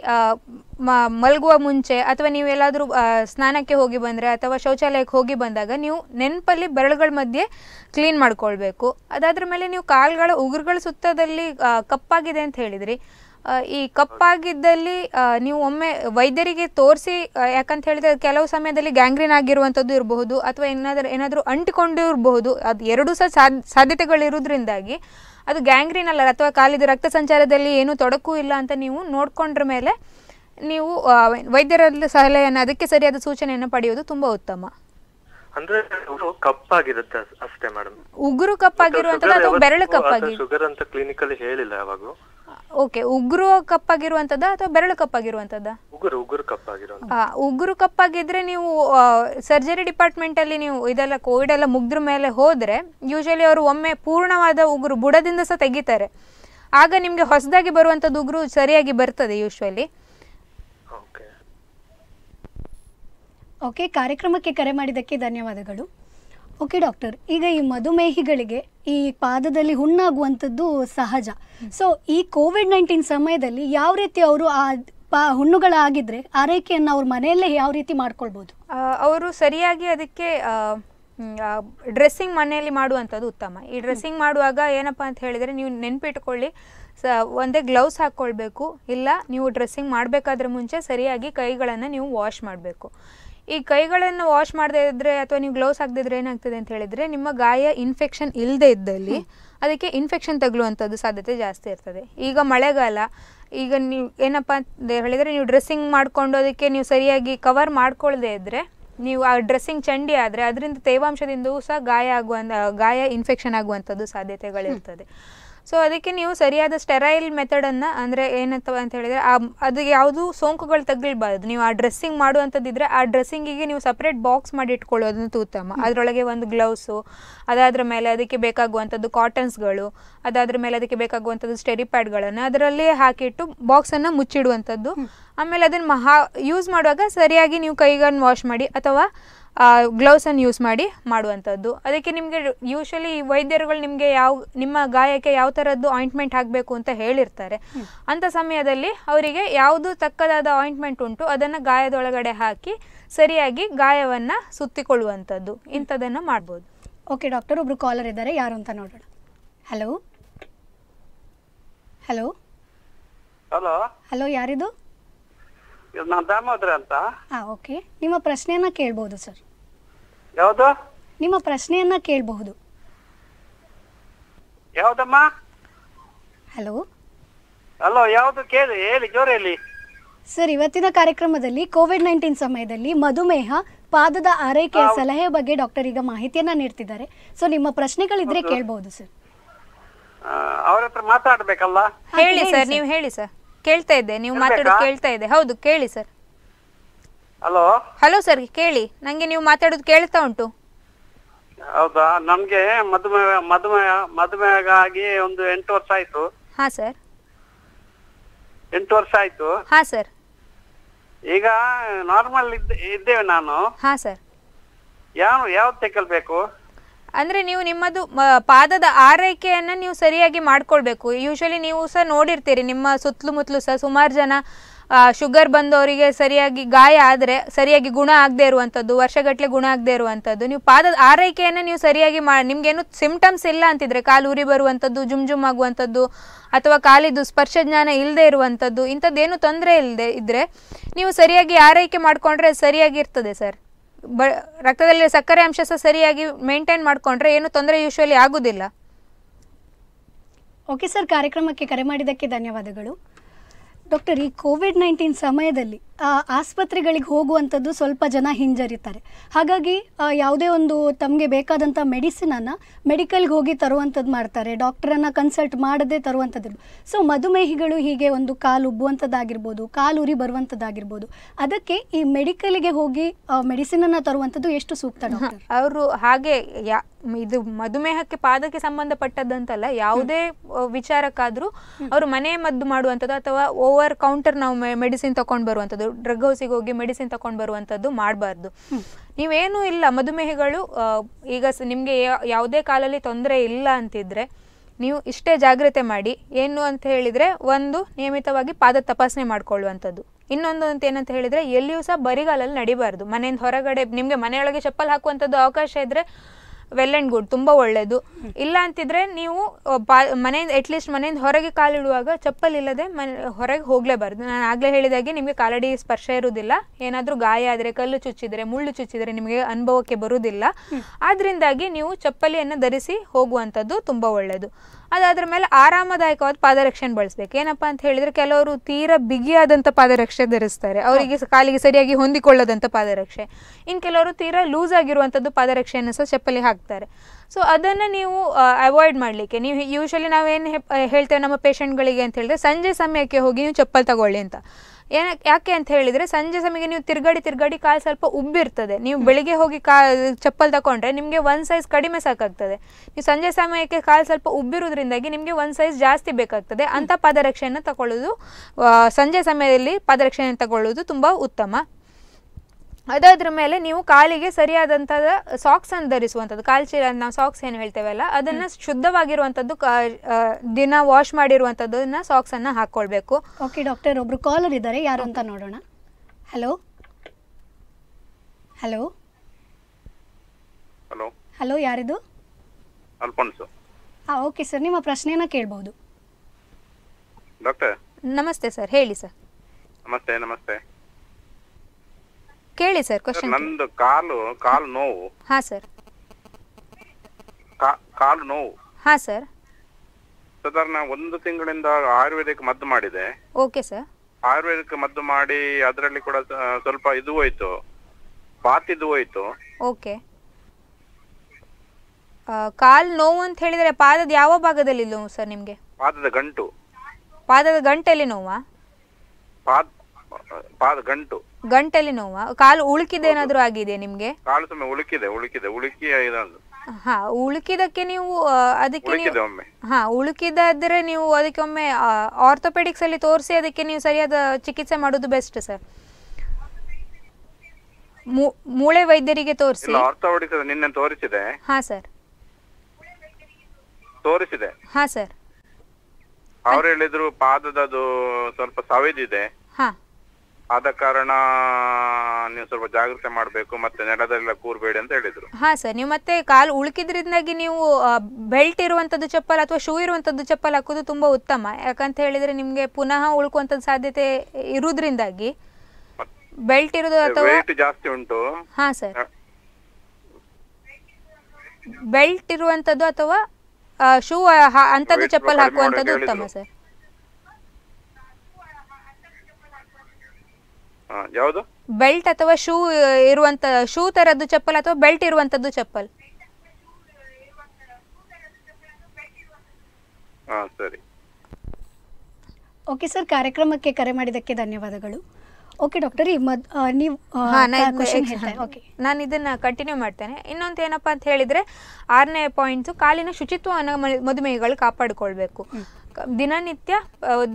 ಮಲಗುವ ಮುಂಚೆ ಅಥವಾ ನೀವು ಎಲ್ಲಾದರೂ ಸ್ನಾನಕ್ಕೆ ಹೋಗಿ ಬಂದರೆ ಅಥವಾ ಶೌಚಾಲಯಕ್ಕೆ ಹೋಗಿ ಬಂದಾಗ ನೀವು ನೆನಪಲ್ಲಿ ಬೆರಳುಗಳ ಮಧ್ಯೆ ಕ್ಲೀನ್ ಮಾಡ್ಕೊಳ್ಬೇಕು ಅದಾದ್ರ ಮೇಲೆ ನೀವು ಕಾಲುಗಳ ಉಗುರುಗಳ ಸುತ್ತದಲ್ಲಿ ಕಪ್ಪಾಗಿದೆ ಅಂತ ಹೇಳಿದ್ರಿ ಈ ಕಪ್ಪಾಗಿದ್ದಲ್ಲಿ ನೀವು ಒಮ್ಮೆ ವೈದ್ಯರಿಗೆ ತೋರಿಸಿ ಯಾಕಂತ ಹೇಳಿದ್ರೆ ಕೆಲವು ಸಮಯದಲ್ಲಿ ಗ್ಯಾಂಗ್ರೀನ್ ಆಗಿರುವಂಥದ್ದು ಇರಬಹುದು ಅಥವಾ ಏನಾದರೂ ಏನಾದರೂ ಅಂಟಿಕೊಂಡಿರಬಹುದು ಅದು ಎರಡು ಸಹ ಇರೋದ್ರಿಂದಾಗಿ ಅದು ಗ್ಯಾಂಗ್ರೀನ್ ಅಲ್ಲ ಅಥವಾ ಕಾಲಿದ ರಕ್ತ ಸಂಚಾರದಲ್ಲಿ ಏನೂ ತೊಡಕು ಇಲ್ಲ ಅಂತ ನೀವು ನೋಡ್ಕೊಂಡ್ರ ಮೇಲೆ ನೀವು ವೈದ್ಯರ ಸಲಹೆಯನ್ನು ಅದಕ್ಕೆ ಸರಿಯಾದ ಸೂಚನೆಯನ್ನು ಪಡೆಯುವುದು ತುಂಬಾ ಉತ್ತಮ ಅಂದ್ರೆ ಕಪ್ಪಾಗಿರುತ್ತೆ ಅಷ್ಟೇ ಉಗುರು ಕಪ್ಪಾಗಿರುವಂತ ಬೆರಳು ಕಪ್ಪಾಗಿ ಶುಗರ್ ಅಂತ ಕ್ಲಿನಿಕಲ್ಲಿ ಹೇಳಿಲ್ಲ ಯಾವಾಗೂ ಓಕೆ ಉಗುರು ಕಪ್ಪಾಗಿರುವಂತದ್ದ ಅಥವಾ ಬೆರಳು ಕಪ್ಪಾಗಿರುವಂತದ್ದ ಉಗುರು ಉಗುರು ಕಪ್ಪಾಗಿರುವಂತ ಉಗುರು ಕಪ್ಪಾಗಿದ್ರೆ ನೀವು ಸರ್ಜರಿ ಡಿಪಾರ್ಟ್ಮೆಂಟ್ ಅಲ್ಲಿ ನೀವು ಇದೆಲ್ಲ ಕೋವಿಡ್ ಎಲ್ಲ ಮುಗ್ದ್ರ ಮೇಲೆ ಹೋದ್ರೆ ಯೂಶಲಿ ಅವರು ಒಮ್ಮೆ ಪೂರ್ಣವಾದ ಉಗುರು ಬುಡದಿಂದ ಸಹ ತೆಗಿತಾರೆ ಆಗ ನಿಮಗೆ ಹೊಸದಾಗಿ ಬರುವಂತದ್ದು ಉಗುರು ಸರಿಯಾಗಿ ಬರ್ತದೆ ಯೂಶಲಿ ಓಕೆ ಕಾರ್ಯಕ್ರಮಕ್ಕೆ ಕರೆ ಮಾಡಿದ್ದಕ್ಕೆ ಧನ್ಯವಾದಗಳು ಓಕೆ ಡಾಕ್ಟರ್ ಈಗ ಈ ಮಧುಮೇಹಿಗಳಿಗೆ ಈ ಪಾದದಲ್ಲಿ ಹುಣ್ಣಾಗುವಂಥದ್ದು ಸಹಜ ಸೊ ಈ ಕೋವಿಡ್ ನೈನ್ಟೀನ್ ಸಮಯದಲ್ಲಿ ಯಾವ ರೀತಿ ಅವರು ಆ ಪಾ ಹುಣ್ಣುಗಳಾಗಿದ್ರೆ ಆರೈಕೆಯನ್ನು ಅವ್ರ ಮನೆಯಲ್ಲೇ ಯಾವ ರೀತಿ ಮಾಡ್ಕೊಳ್ಬೋದು ಅವರು ಸರಿಯಾಗಿ ಅದಕ್ಕೆ ಡ್ರೆಸ್ಸಿಂಗ್ ಮನೆಯಲ್ಲಿ ಮಾಡುವಂಥದ್ದು ಉತ್ತಮ ಈ ಡ್ರೆಸ್ಸಿಂಗ್ ಮಾಡುವಾಗ ಏನಪ್ಪ ಅಂತ ಹೇಳಿದರೆ ನೀವು ನೆನ್ಪಿಟ್ಕೊಳ್ಳಿ ಸ ಒಂದೇ ಗ್ಲೌಸ್ ಹಾಕ್ಕೊಳ್ಬೇಕು ಇಲ್ಲ ನೀವು ಡ್ರೆಸ್ಸಿಂಗ್ ಮಾಡಬೇಕಾದ್ರೆ ಮುಂಚೆ ಸರಿಯಾಗಿ ಕೈಗಳನ್ನು ನೀವು ವಾಶ್ ಮಾಡಬೇಕು ಈ ಕೈಗಳನ್ನು ವಾಶ್ ಮಾಡದೇ ಇದ್ದರೆ ಅಥವಾ ನೀವು ಗ್ಲೌಸ್ ಹಾಕ್ದಿದ್ರೆ ಏನಾಗ್ತದೆ ಅಂತ ಹೇಳಿದರೆ ನಿಮ್ಮ ಗಾಯ ಇನ್ಫೆಕ್ಷನ್ ಇಲ್ಲದೆ ಇದ್ದಲ್ಲಿ ಅದಕ್ಕೆ ಇನ್ಫೆಕ್ಷನ್ ತಗಲುವಂಥದ್ದು ಸಾಧ್ಯತೆ ಜಾಸ್ತಿ ಇರ್ತದೆ ಈಗ ಮಳೆಗಾಲ ಈಗ ನೀವು ಏನಪ್ಪ ಅಂತ ಹೇಳಿದರೆ ನೀವು ಡ್ರೆಸ್ಸಿಂಗ್ ಮಾಡಿಕೊಂಡು ಅದಕ್ಕೆ ನೀವು ಸರಿಯಾಗಿ ಕವರ್ ಮಾಡ್ಕೊಳ್ಳದೆ ಇದ್ದರೆ ನೀವು ಆ ಡ್ರೆಸ್ಸಿಂಗ್ ಚಂಡಿ ಆದರೆ ಅದರಿಂದ ತೇವಾಂಶದಿಂದ ಸಹ ಗಾಯ ಆಗುವಂಥ ಗಾಯ ಇನ್ಫೆಕ್ಷನ್ ಆಗುವಂಥದ್ದು ಸಾಧ್ಯತೆಗಳಿರ್ತದೆ ಸೊ ಅದಕ್ಕೆ ನೀವು ಸರಿಯಾದ ಸ್ಟೆರೈಲ್ ಮೆಥಡನ್ನು ಅಂದರೆ ಏನಂತವ ಅಂತ ಹೇಳಿದರೆ ಆ ಅದು ಯಾವುದು ಸೋಂಕುಗಳು ತಗ್ಲಿಬಾರ್ದು ನೀವು ಆ ಡ್ರೆಸ್ಸಿಂಗ್ ಮಾಡುವಂಥದ್ದಿದ್ರೆ ಆ ಡ್ರೆಸ್ಸಿಂಗಿಗೆ ನೀವು ಸಪ್ರೇಟ್ ಬಾಕ್ಸ್ ಮಾಡಿ ಇಟ್ಕೊಳ್ಳೋದಂತೂ ಉತ್ತಮ ಅದರೊಳಗೆ ಒಂದು ಗ್ಲೌಸು ಅದಾದ್ರ ಮೇಲೆ ಅದಕ್ಕೆ ಬೇಕಾಗುವಂಥದ್ದು ಕಾಟನ್ಸ್ಗಳು ಅದಾದ್ರ ಮೇಲೆ ಅದಕ್ಕೆ ಬೇಕಾಗುವಂಥದ್ದು ಸ್ಟೆರಿ ಪ್ಯಾಡ್ಗಳನ್ನು ಅದರಲ್ಲೇ ಹಾಕಿಟ್ಟು ಬಾಕ್ಸನ್ನು ಮುಚ್ಚಿಡುವಂಥದ್ದು ಆಮೇಲೆ ಅದನ್ನು ಮಹಾ ಯೂಸ್ ಮಾಡುವಾಗ ಸರಿಯಾಗಿ ನೀವು ಕೈಗನ್ನು ವಾಶ್ ಮಾಡಿ ಅಥವಾ ಗ್ಲೌಸನ್ನು ಯೂಸ್ ಮಾಡಿ ಮಾಡುವಂಥದ್ದು ಅದಕ್ಕೆ ನಿಮಗೆ ಯೂಶ್ವಲಿ ವೈದ್ಯರುಗಳು ನಿಮಗೆ ಯಾವ ನಿಮ್ಮ ಗಾಯಕ್ಕೆ ಯಾವ ಥರದ್ದು ಆಯಿಂಟ್ಮೆಂಟ್ ಹಾಕಬೇಕು ಅಂತ ಹೇಳಿರ್ತಾರೆ ಅಂಥ ಸಮಯದಲ್ಲಿ ಅವರಿಗೆ ಯಾವುದು ತಕ್ಕದಾದ ಆಯಿಂಟ್ಮೆಂಟ್ ಉಂಟು ಅದನ್ನು ಗಾಯದೊಳಗಡೆ ಹಾಕಿ ಸರಿಯಾಗಿ ಗಾಯವನ್ನು ಸುತ್ತಿಕೊಳ್ಳುವಂಥದ್ದು ಇಂಥದ್ದನ್ನು ಮಾಡ್ಬೋದು ಓಕೆ ಡಾಕ್ಟರ್ ಒಬ್ಬರು ಕಾಲರ್ ಇದ್ದಾರೆ ಯಾರು ಅಂತ ನೋಡೋಣ ಹಲೋ ಹಲೋ ಹಲೋ ಹಲೋ ಯಾರಿದು ನಾನು ಅಂತ ಹಾ ಓಕೆ ನಿಮ್ಮ ಪ್ರಶ್ನೆಯನ್ನ ಕೇಳಬಹುದು ಸರ್ ಯಾವುದು ನಿಮ್ಮ ಪ್ರಶ್ನೆಯನ್ನ ಕೇಳಬಹುದು ಯಾವ್ದಮ್ಮ ಹಲೋ ಹಲೋ ಯಾವ್ದು ಕೇಳಿ ಹೇಳಿ ಜೋರ ಹೇಳಿ ಸರ್ ಇವತ್ತಿನ ಕಾರ್ಯಕ್ರಮದಲ್ಲಿ ಕೋವಿಡ್ ನೈನ್ಟೀನ್ ಸಮಯದಲ್ಲಿ ಮಧುಮೇಹ ಪಾದದ ಆರೈಕೆಯ ಸಲಹೆ ಬಗ್ಗೆ ಡಾಕ್ಟರ್ ಈಗ ಮಾಹಿತಿಯನ್ನ ನೀಡ್ತಿದ್ದಾರೆ ಸೊ ನಿಮ್ಮ ಪ್ರಶ್ನೆಗಳಿದ್ರೆ ಕೇಳಬಹುದು ಸರ್ ಅವ್ರ ಹತ್ರ ಮಾತಾಡ್ಬೇಕಲ್ಲ ಹೇಳಿ ಸರ್ ನೀವು ಹೇಳಿ ಸರ್ ಕೇಳ್ತಾ ಇದ್ದೆ ನೀವು ಮಾತಾಡೋದು ಕೇಳ್ತಾ ಇದೆ ಹೌದು ಕೇಳಿ ಸರ್ ಹಲೋ ಹಲೋ ಸರ್ ಕೇಳಿ ನಂಗೆ ನೀವು ಮಾತಾಡೋದು ಕೇಳ್ತಾ ಉಂಟು ಹೌದಾ ನಮ್ಗೆ ಮದುವೆ ಮದುವೆ ಮದುವೆಗ ಆಗಿ ಒಂದು ಎಂಟು ವರ್ಷ ಆಯ್ತು ಹಾ ಸರ್ ಎಂಟು ವರ್ಷ ಆಯ್ತು ಹಾ ಸರ್ ಈಗ ನಾರ್ಮಲ್ ಇದ್ದೇವೆ ನಾನು ಹಾ ಸರ್ ಯಾವ ಯಾವ ತೆಕ್ಕಲ್ಬೇಕು ಅಂದರೆ ನೀವು ನಿಮ್ಮದು ಪಾದದ ಆರೈಕೆಯನ್ನು ನೀವು ಸರಿಯಾಗಿ ಮಾಡ್ಕೊಳ್ಬೇಕು ಯೂಶಲಿ ನೀವು ಸಹ ನೋಡಿರ್ತೀರಿ ನಿಮ್ಮ ಸುತ್ತಲುಮುತ್ತಲು ಸಹ ಸುಮಾರು ಜನ ಶುಗರ್ ಬಂದವರಿಗೆ ಸರಿಯಾಗಿ ಗಾಯ ಆದರೆ ಸರಿಯಾಗಿ ಗುಣ ಆಗದೇ ಇರುವಂಥದ್ದು ವರ್ಷಗಟ್ಟಲೆ ಗುಣ ಆಗದೆ ಇರುವಂಥದ್ದು ನೀವು ಪಾದದ ಆರೈಕೆಯನ್ನು ನೀವು ಸರಿಯಾಗಿ ಮಾ ನಿಮಗೇನು ಸಿಂಪ್ಟಮ್ಸ್ ಇಲ್ಲ ಅಂತಿದ್ರೆ ಕಾಲು ಉರಿ ಬರುವಂಥದ್ದು ಜುಮ್ ಜುಮ್ ಆಗುವಂಥದ್ದು ಅಥವಾ ಕಾಲಿದ್ದು ಸ್ಪರ್ಶ ಜ್ಞಾನ ಇಲ್ಲದೆ ಇರುವಂಥದ್ದು ಇಂಥದ್ದೇನು ತೊಂದರೆ ಇಲ್ಲದೆ ಇದ್ದರೆ ನೀವು ಸರಿಯಾಗಿ ಆರೈಕೆ ಮಾಡಿಕೊಂಡ್ರೆ ಸರಿಯಾಗಿರ್ತದೆ ಸರ್ ಬ ರಕ್ತದಲ್ಲಿ ಸಕ್ಕರೆ ಅಂಶ ಸಹ ಸರಿಯಾಗಿ ಮೇಂಟೈನ್ ಮಾಡಿಕೊಂಡ್ರೆ ಏನು ತೊಂದರೆ ಯೂಶುವಲಿ ಆಗೋದಿಲ್ಲ ಓಕೆ ಸರ್ ಕಾರ್ಯಕ್ರಮಕ್ಕೆ ಕರೆ ಮಾಡಿದ್ದಕ್ಕೆ ಧನ್ಯವಾದಗಳು ಡಾಕ್ಟರ್ ಈ ಕೋವಿಡ್ ನೈನ್ಟೀನ್ ಸಮಯದಲ್ಲಿ ಆಸ್ಪತ್ರೆಗಳಿಗೆ ಹೋಗುವಂಥದ್ದು ಸ್ವಲ್ಪ ಜನ ಹಿಂಜರಿತಾರೆ ಹಾಗಾಗಿ ಯಾವುದೇ ಒಂದು ತಮಗೆ ಬೇಕಾದಂಥ ಮೆಡಿಸಿನನ್ನು ಮೆಡಿಕಲ್ಗೆ ಹೋಗಿ ತರುವಂಥದ್ದು ಮಾಡ್ತಾರೆ ಡಾಕ್ಟ್ರನ್ನು ಕನ್ಸಲ್ಟ್ ಮಾಡದೇ ತರುವಂಥದ್ದು ಸೊ ಮಧುಮೇಹಿಗಳು ಹೀಗೆ ಒಂದು ಕಾಲು ಉಬ್ಬುವಂಥದ್ದಾಗಿರ್ಬೋದು ಕಾಲು ಉರಿ ಬರುವಂಥದ್ದಾಗಿರ್ಬೋದು ಅದಕ್ಕೆ ಈ ಮೆಡಿಕಲ್ಗೆ ಹೋಗಿ ಮೆಡಿಸಿನನ್ನು ತರುವಂಥದ್ದು ಎಷ್ಟು ಸೂಕ್ತ ಅವರು ಹಾಗೆ ಯಾ ಇದು ಮಧುಮೇಹಕ್ಕೆ ಪಾದಕ್ಕೆ ಸಂಬಂಧಪಟ್ಟದ್ದಂತಲ್ಲ ಯಾವುದೇ ವಿಚಾರಕ್ಕಾದ್ರೂ ಅವರು ಮನೆ ಮದ್ದು ಮಾಡುವಂಥದ್ದು ಅಥವಾ ಓವರ್ ಕೌಂಟರ್ ನಾವು ಮೆಡಿಸಿನ್ ತಗೊಂಡು ಬರುವಂಥದ್ದು ಡ್ರಗ್ ಹೌಸಿಗೆ ಹೋಗಿ ಮೆಡಿಸಿನ್ ತಕೊಂಡ್ ಬರುವಂಥದ್ದು ಮಾಡಬಾರ್ದು ನೀವೇನು ಇಲ್ಲ ಮಧುಮೇಹಿಗಳು ಈಗ ನಿಮಗೆ ಯಾವುದೇ ಕಾಲಲ್ಲಿ ತೊಂದರೆ ಇಲ್ಲ ಅಂತಿದ್ರೆ ನೀವು ಇಷ್ಟೇ ಜಾಗ್ರತೆ ಮಾಡಿ ಏನು ಅಂತ ಹೇಳಿದ್ರೆ ಒಂದು ನಿಯಮಿತವಾಗಿ ಪಾದ ತಪಾಸಣೆ ಮಾಡ್ಕೊಳ್ಳುವಂಥದ್ದು ಇನ್ನೊಂದು ಅಂತ ಏನಂತ ಹೇಳಿದ್ರೆ ಎಲ್ಲಿಯೂ ಸಹ ಬರಿಗಾಲಲ್ಲಿ ನಡಿಬಾರ್ದು ಮನೆಯಿಂದ ಹೊರಗಡೆ ನಿಮಗೆ ಮನೆಯೊಳಗೆ ಚಪ್ಪಲ್ ಹಾಕುವಂಥದ್ದು ಅವಕಾಶ ಇದ್ರೆ ವೆಲ್ ಆ್ಯಂಡ್ ಗುಡ್ ತುಂಬ ಒಳ್ಳೆಯದು ಇಲ್ಲ ಅಂತಿದ್ರೆ ನೀವು ಪಾ ಮನೆಯಿಂದ ಅಟ್ಲೀಸ್ಟ್ ಮನೆಯಿಂದ ಹೊರಗೆ ಕಾಲಿಡುವಾಗ ಚಪ್ಪಲ್ ಇಲ್ಲದೆ ಮನೆ ಹೊರಗೆ ಹೋಗಲೇಬಾರ್ದು ನಾನು ಆಗಲೇ ಹೇಳಿದಾಗೆ ನಿಮಗೆ ಕಾಲಡಿ ಸ್ಪರ್ಶ ಇರುವುದಿಲ್ಲ ಏನಾದರೂ ಗಾಯ ಆದರೆ ಕಲ್ಲು ಚುಚ್ಚಿದರೆ ಮುಳ್ಳು ಚುಚ್ಚಿದರೆ ನಿಮಗೆ ಅನುಭವಕ್ಕೆ ಬರುವುದಿಲ್ಲ ಆದ್ದರಿಂದಾಗಿ ನೀವು ಚಪ್ಪಲಿಯನ್ನು ಧರಿಸಿ ಹೋಗುವಂಥದ್ದು ತುಂಬ ಒಳ್ಳೆಯದು ಅದಾದ್ರ ಮೇಲೆ ಆರಾಮದಾಯಕವಾದ ಪಾದರಕ್ಷೆಯನ್ನು ಬಳಸಬೇಕು ಏನಪ್ಪ ಅಂತ ಹೇಳಿದರೆ ಕೆಲವರು ತೀರ ಬಿಗಿಯಾದಂಥ ಪಾದರಕ್ಷೆ ಧರಿಸ್ತಾರೆ ಅವರಿಗೆ ಕಾಲಿಗೆ ಸರಿಯಾಗಿ ಹೊಂದಿಕೊಳ್ಳದಂಥ ಪಾದರಕ್ಷೆ ಇನ್ನು ಕೆಲವರು ತೀರಾ ಲೂಸ್ ಆಗಿರುವಂಥದ್ದು ಪಾದರಕ್ಷೆಯನ್ನು ಸಹ ಚಪ್ಪಲಿ ಹಾಕ್ತಾರೆ ಸೊ ಅದನ್ನು ನೀವು ಅವಾಯ್ಡ್ ಮಾಡಲಿಕ್ಕೆ ನೀವು ಯೂಶ್ವಲಿ ನಾವೇನು ಹೇಳ್ತೇವೆ ನಮ್ಮ ಪೇಷಂಟ್ಗಳಿಗೆ ಅಂತ ಹೇಳಿದ್ರೆ ಸಂಜೆ ಸಮಯಕ್ಕೆ ಹೋಗಿ ನೀವು ಚಪ್ಪಲ್ ತಗೊಳ್ಳಿ ಅಂತ ಏನ ಯಾಕೆ ಅಂತ ಹೇಳಿದರೆ ಸಂಜೆ ಸಮಯಕ್ಕೆ ನೀವು ತಿರ್ಗಾಡಿ ತಿರ್ಗಾಡಿ ಕಾಲು ಸ್ವಲ್ಪ ಉಬ್ಬಿರ್ತದೆ ನೀವು ಬೆಳಿಗ್ಗೆ ಹೋಗಿ ಕಾ ಚಪ್ಪಲ್ ತಗೊಂಡ್ರೆ ನಿಮಗೆ ಒಂದು ಸೈಜ್ ಕಡಿಮೆ ಸಾಕಾಗ್ತದೆ ನೀವು ಸಂಜೆ ಸಮಯಕ್ಕೆ ಕಾಲು ಸ್ವಲ್ಪ ಉಬ್ಬಿರೋದ್ರಿಂದಾಗಿ ನಿಮಗೆ ಒಂದು ಸೈಜ್ ಜಾಸ್ತಿ ಬೇಕಾಗ್ತದೆ ಅಂಥ ಪಾದರಕ್ಷೆಯನ್ನು ತಗೊಳ್ಳೋದು ಸಂಜೆ ಸಮಯದಲ್ಲಿ ಪಾದರಕ್ಷೆಯನ್ನು ತಗೊಳ್ಳೋದು ತುಂಬ ಉತ್ತಮ ಅದಾದ್ರ ಮೇಲೆ ನೀವು ಕಾಲಿಗೆ ಸಾಕ್ಸ್ ಸಾಕ್ಸನ್ನು ಧರಿಸುವಂಥದ್ದು ಕಾಲು ಚೀಲ ನಾವು ಸಾಕ್ಸ್ ಏನು ಹೇಳ್ತೇವಲ್ಲ ಅದನ್ನು ಶುದ್ಧವಾಗಿರುವಂಥದ್ದು ದಿನ ವಾಶ್ ಮಾಡಿರುವಂಥದ್ದನ್ನು ಸಾಕ್ಸನ್ನು ಹಾಕ್ಕೊಳ್ಬೇಕು ಓಕೆ ಡಾಕ್ಟರ್ ಒಬ್ರು ಕಾಲರ್ ಇದ್ದಾರೆ ಯಾರು ಅಂತ ನೋಡೋಣ ಹಲೋ ಹಲೋ ಹಲೋ ಹಲೋ ಯಾರಿದು ಹಾಂ ಓಕೆ ಸರ್ ನಿಮ್ಮ ಪ್ರಶ್ನೆನ ಕೇಳ್ಬೋದು ಡಾಕ್ಟರ್ ನಮಸ್ತೆ ಸರ್ ಹೇಳಿ ಸರ್ ನಮಸ್ತೆ ನಮಸ್ತೆ ಕೇಳಿ ಸರ್ ಕ್ವಶನ್ ನಂದು ಕಾಲು ಕಾಲು ನೋವು ಹಾ ಸರ್ ಕಾಲು ನೋವು ಹಾ ಸರ್ ಸಾಧಾರಣ ಒಂದು ತಿಂಗಳಿಂದ ಆಯುರ್ವೇದಿಕ್ ಮದ್ದು ಮಾಡಿದೆ ಓಕೆ ಸರ್ ಆಯುರ್ವೇದಿಕ್ ಮದ್ದು ಮಾಡಿ ಅದರಲ್ಲಿ ಕೂಡ ಸ್ವಲ್ಪ ಇದು ಹೋಯ್ತು ಪಾತಿದು ಹೋಯ್ತು ಓಕೆ ಕಾಲು ನೋವು ಅಂತ ಹೇಳಿದ್ರೆ ಪಾದದ ಯಾವ ಭಾಗದಲ್ಲಿ ನೋವು ಸರ್ ನಿಮಗೆ ಪಾದದ ಗಂಟು ಪಾದದ ಗಂಟೆಲ್ಲಿ ನೋವಾ ಪಾದ ಪಾದ ಗಂಟು ಗಂಟೆಲಿ ನೋವಾ ಕಾಲು ಉಳುಕಿದ ಏನಾದರೂ ಆಗಿದೆ ನಿಮ್ಗೆ ಕಾಲು ಉಳುಕಿದೆ ಉಳುಕಿದೆ ಉಳುಕಿ ಹಾ ಉಳುಕಿದಕ್ಕೆ ನೀವು ಅದಕ್ಕೆ ಹಾ ಉಳುಕಿದಾದ್ರೆ ನೀವು ಅದಕ್ಕೆ ಒಮ್ಮೆ ಆರ್ಥೋಪೆಡಿಕ್ಸ್ ಅಲ್ಲಿ ತೋರಿಸಿ ಅದಕ್ಕೆ ನೀವು ಸರಿಯಾದ ಚಿಕಿತ್ಸೆ ಮಾಡೋದು ಬೆಸ್ಟ್ ಸರ್ ಮೂಳೆ ವೈದ್ಯರಿಗೆ ತೋರಿಸಿ ಇಲ್ಲ ತೋರಿಸಿದೆ ಹಾ ಸರ್ ತೋರಿಸಿದೆ ಹಾ ಸರ್ ಅವ್ರು ಹೇಳಿದ್ರು ಪಾದದದು ಸ್ವಲ್ಪ ಸವೆದಿದೆ ಹಾ ಆದ ಕಾರಣ ನೀವು ಸ್ವಲ್ಪ ಜಾಗ್ರತೆ ಮಾಡಬೇಕು ಮತ್ತೆ ನೆಲದೆಲ್ಲ ಕೂರ್ಬೇಡಿ ಅಂತ ಹೇಳಿದ್ರು ಹಾ ಸರ್ ನೀವು ಮತ್ತೆ ಕಾಲು ಉಳುಕಿದ್ರಿಂದಾಗಿ ನೀವು ಬೆಲ್ಟ್ ಇರುವಂತದ್ದು ಚಪ್ಪಲ್ ಅಥವಾ ಶೂ ಇರುವಂತದ್ದು ಚಪ್ಪಲ್ ಹಾಕೋದು ತುಂಬಾ ಉತ್ತಮ ಯಾಕಂತ ಹೇಳಿದ್ರೆ ನಿಮ್ಗೆ ಪುನಃ ಉಳ್ಕುವಂತ ಸಾಧ್ಯತೆ ಇರುವುದ್ರಿಂದಾಗಿ ಬೆಲ್ಟ್ ಇರೋದು ಅಥವಾ ಜಾಸ್ತಿ ಉಂಟು ಹಾ ಸರ್ ಬೆಲ್ಟ್ ಇರುವಂತದ್ದು ಅಥವಾ ಶೂ ಅಂತದ್ದು ಚಪ್ಪಲ್ ಹಾಕುವಂತದ್ದು ಉತ್ತಮ ಸರ್ ಯಾವುದು ಬೆಲ್ಟ್ ಅಥವಾ ಶೂ ಇರುವಂತ ಶೂ ತರದ್ದು ಚಪ್ಪಲ್ ಅಥವಾ ಬೆಲ್ಟ್ ಇರುವಂತದ್ದು ಚಪ್ಪಲ್ ಸರಿ ಓಕೆ ಸರ್ ಕಾರ್ಯಕ್ರಮಕ್ಕೆ ಕರೆ ಮಾಡಿದಕ್ಕೆ ಧನ್ಯವಾದಗಳು ಓಕೆ ಡಾಕ್ಟರ್ ಈ ಮದ್ ನೀವು ನಾನು ಇದನ್ನು ಕಂಟಿನ್ಯೂ ಮಾಡ್ತೇನೆ ಇನ್ನೊಂದು ಏನಪ್ಪ ಅಂತ ಹೇಳಿದ್ರೆ ಆರನೇ ಪಾಯಿಂಟ್ಸು ಕಾಲಿನ ಶುಚಿತ್ವವನ್ನು ಮಧುಮೇಹಿಗಳು ಕಾಪಾಡಿಕೊಳ್ಬೇಕು ದಿನನಿತ್ಯ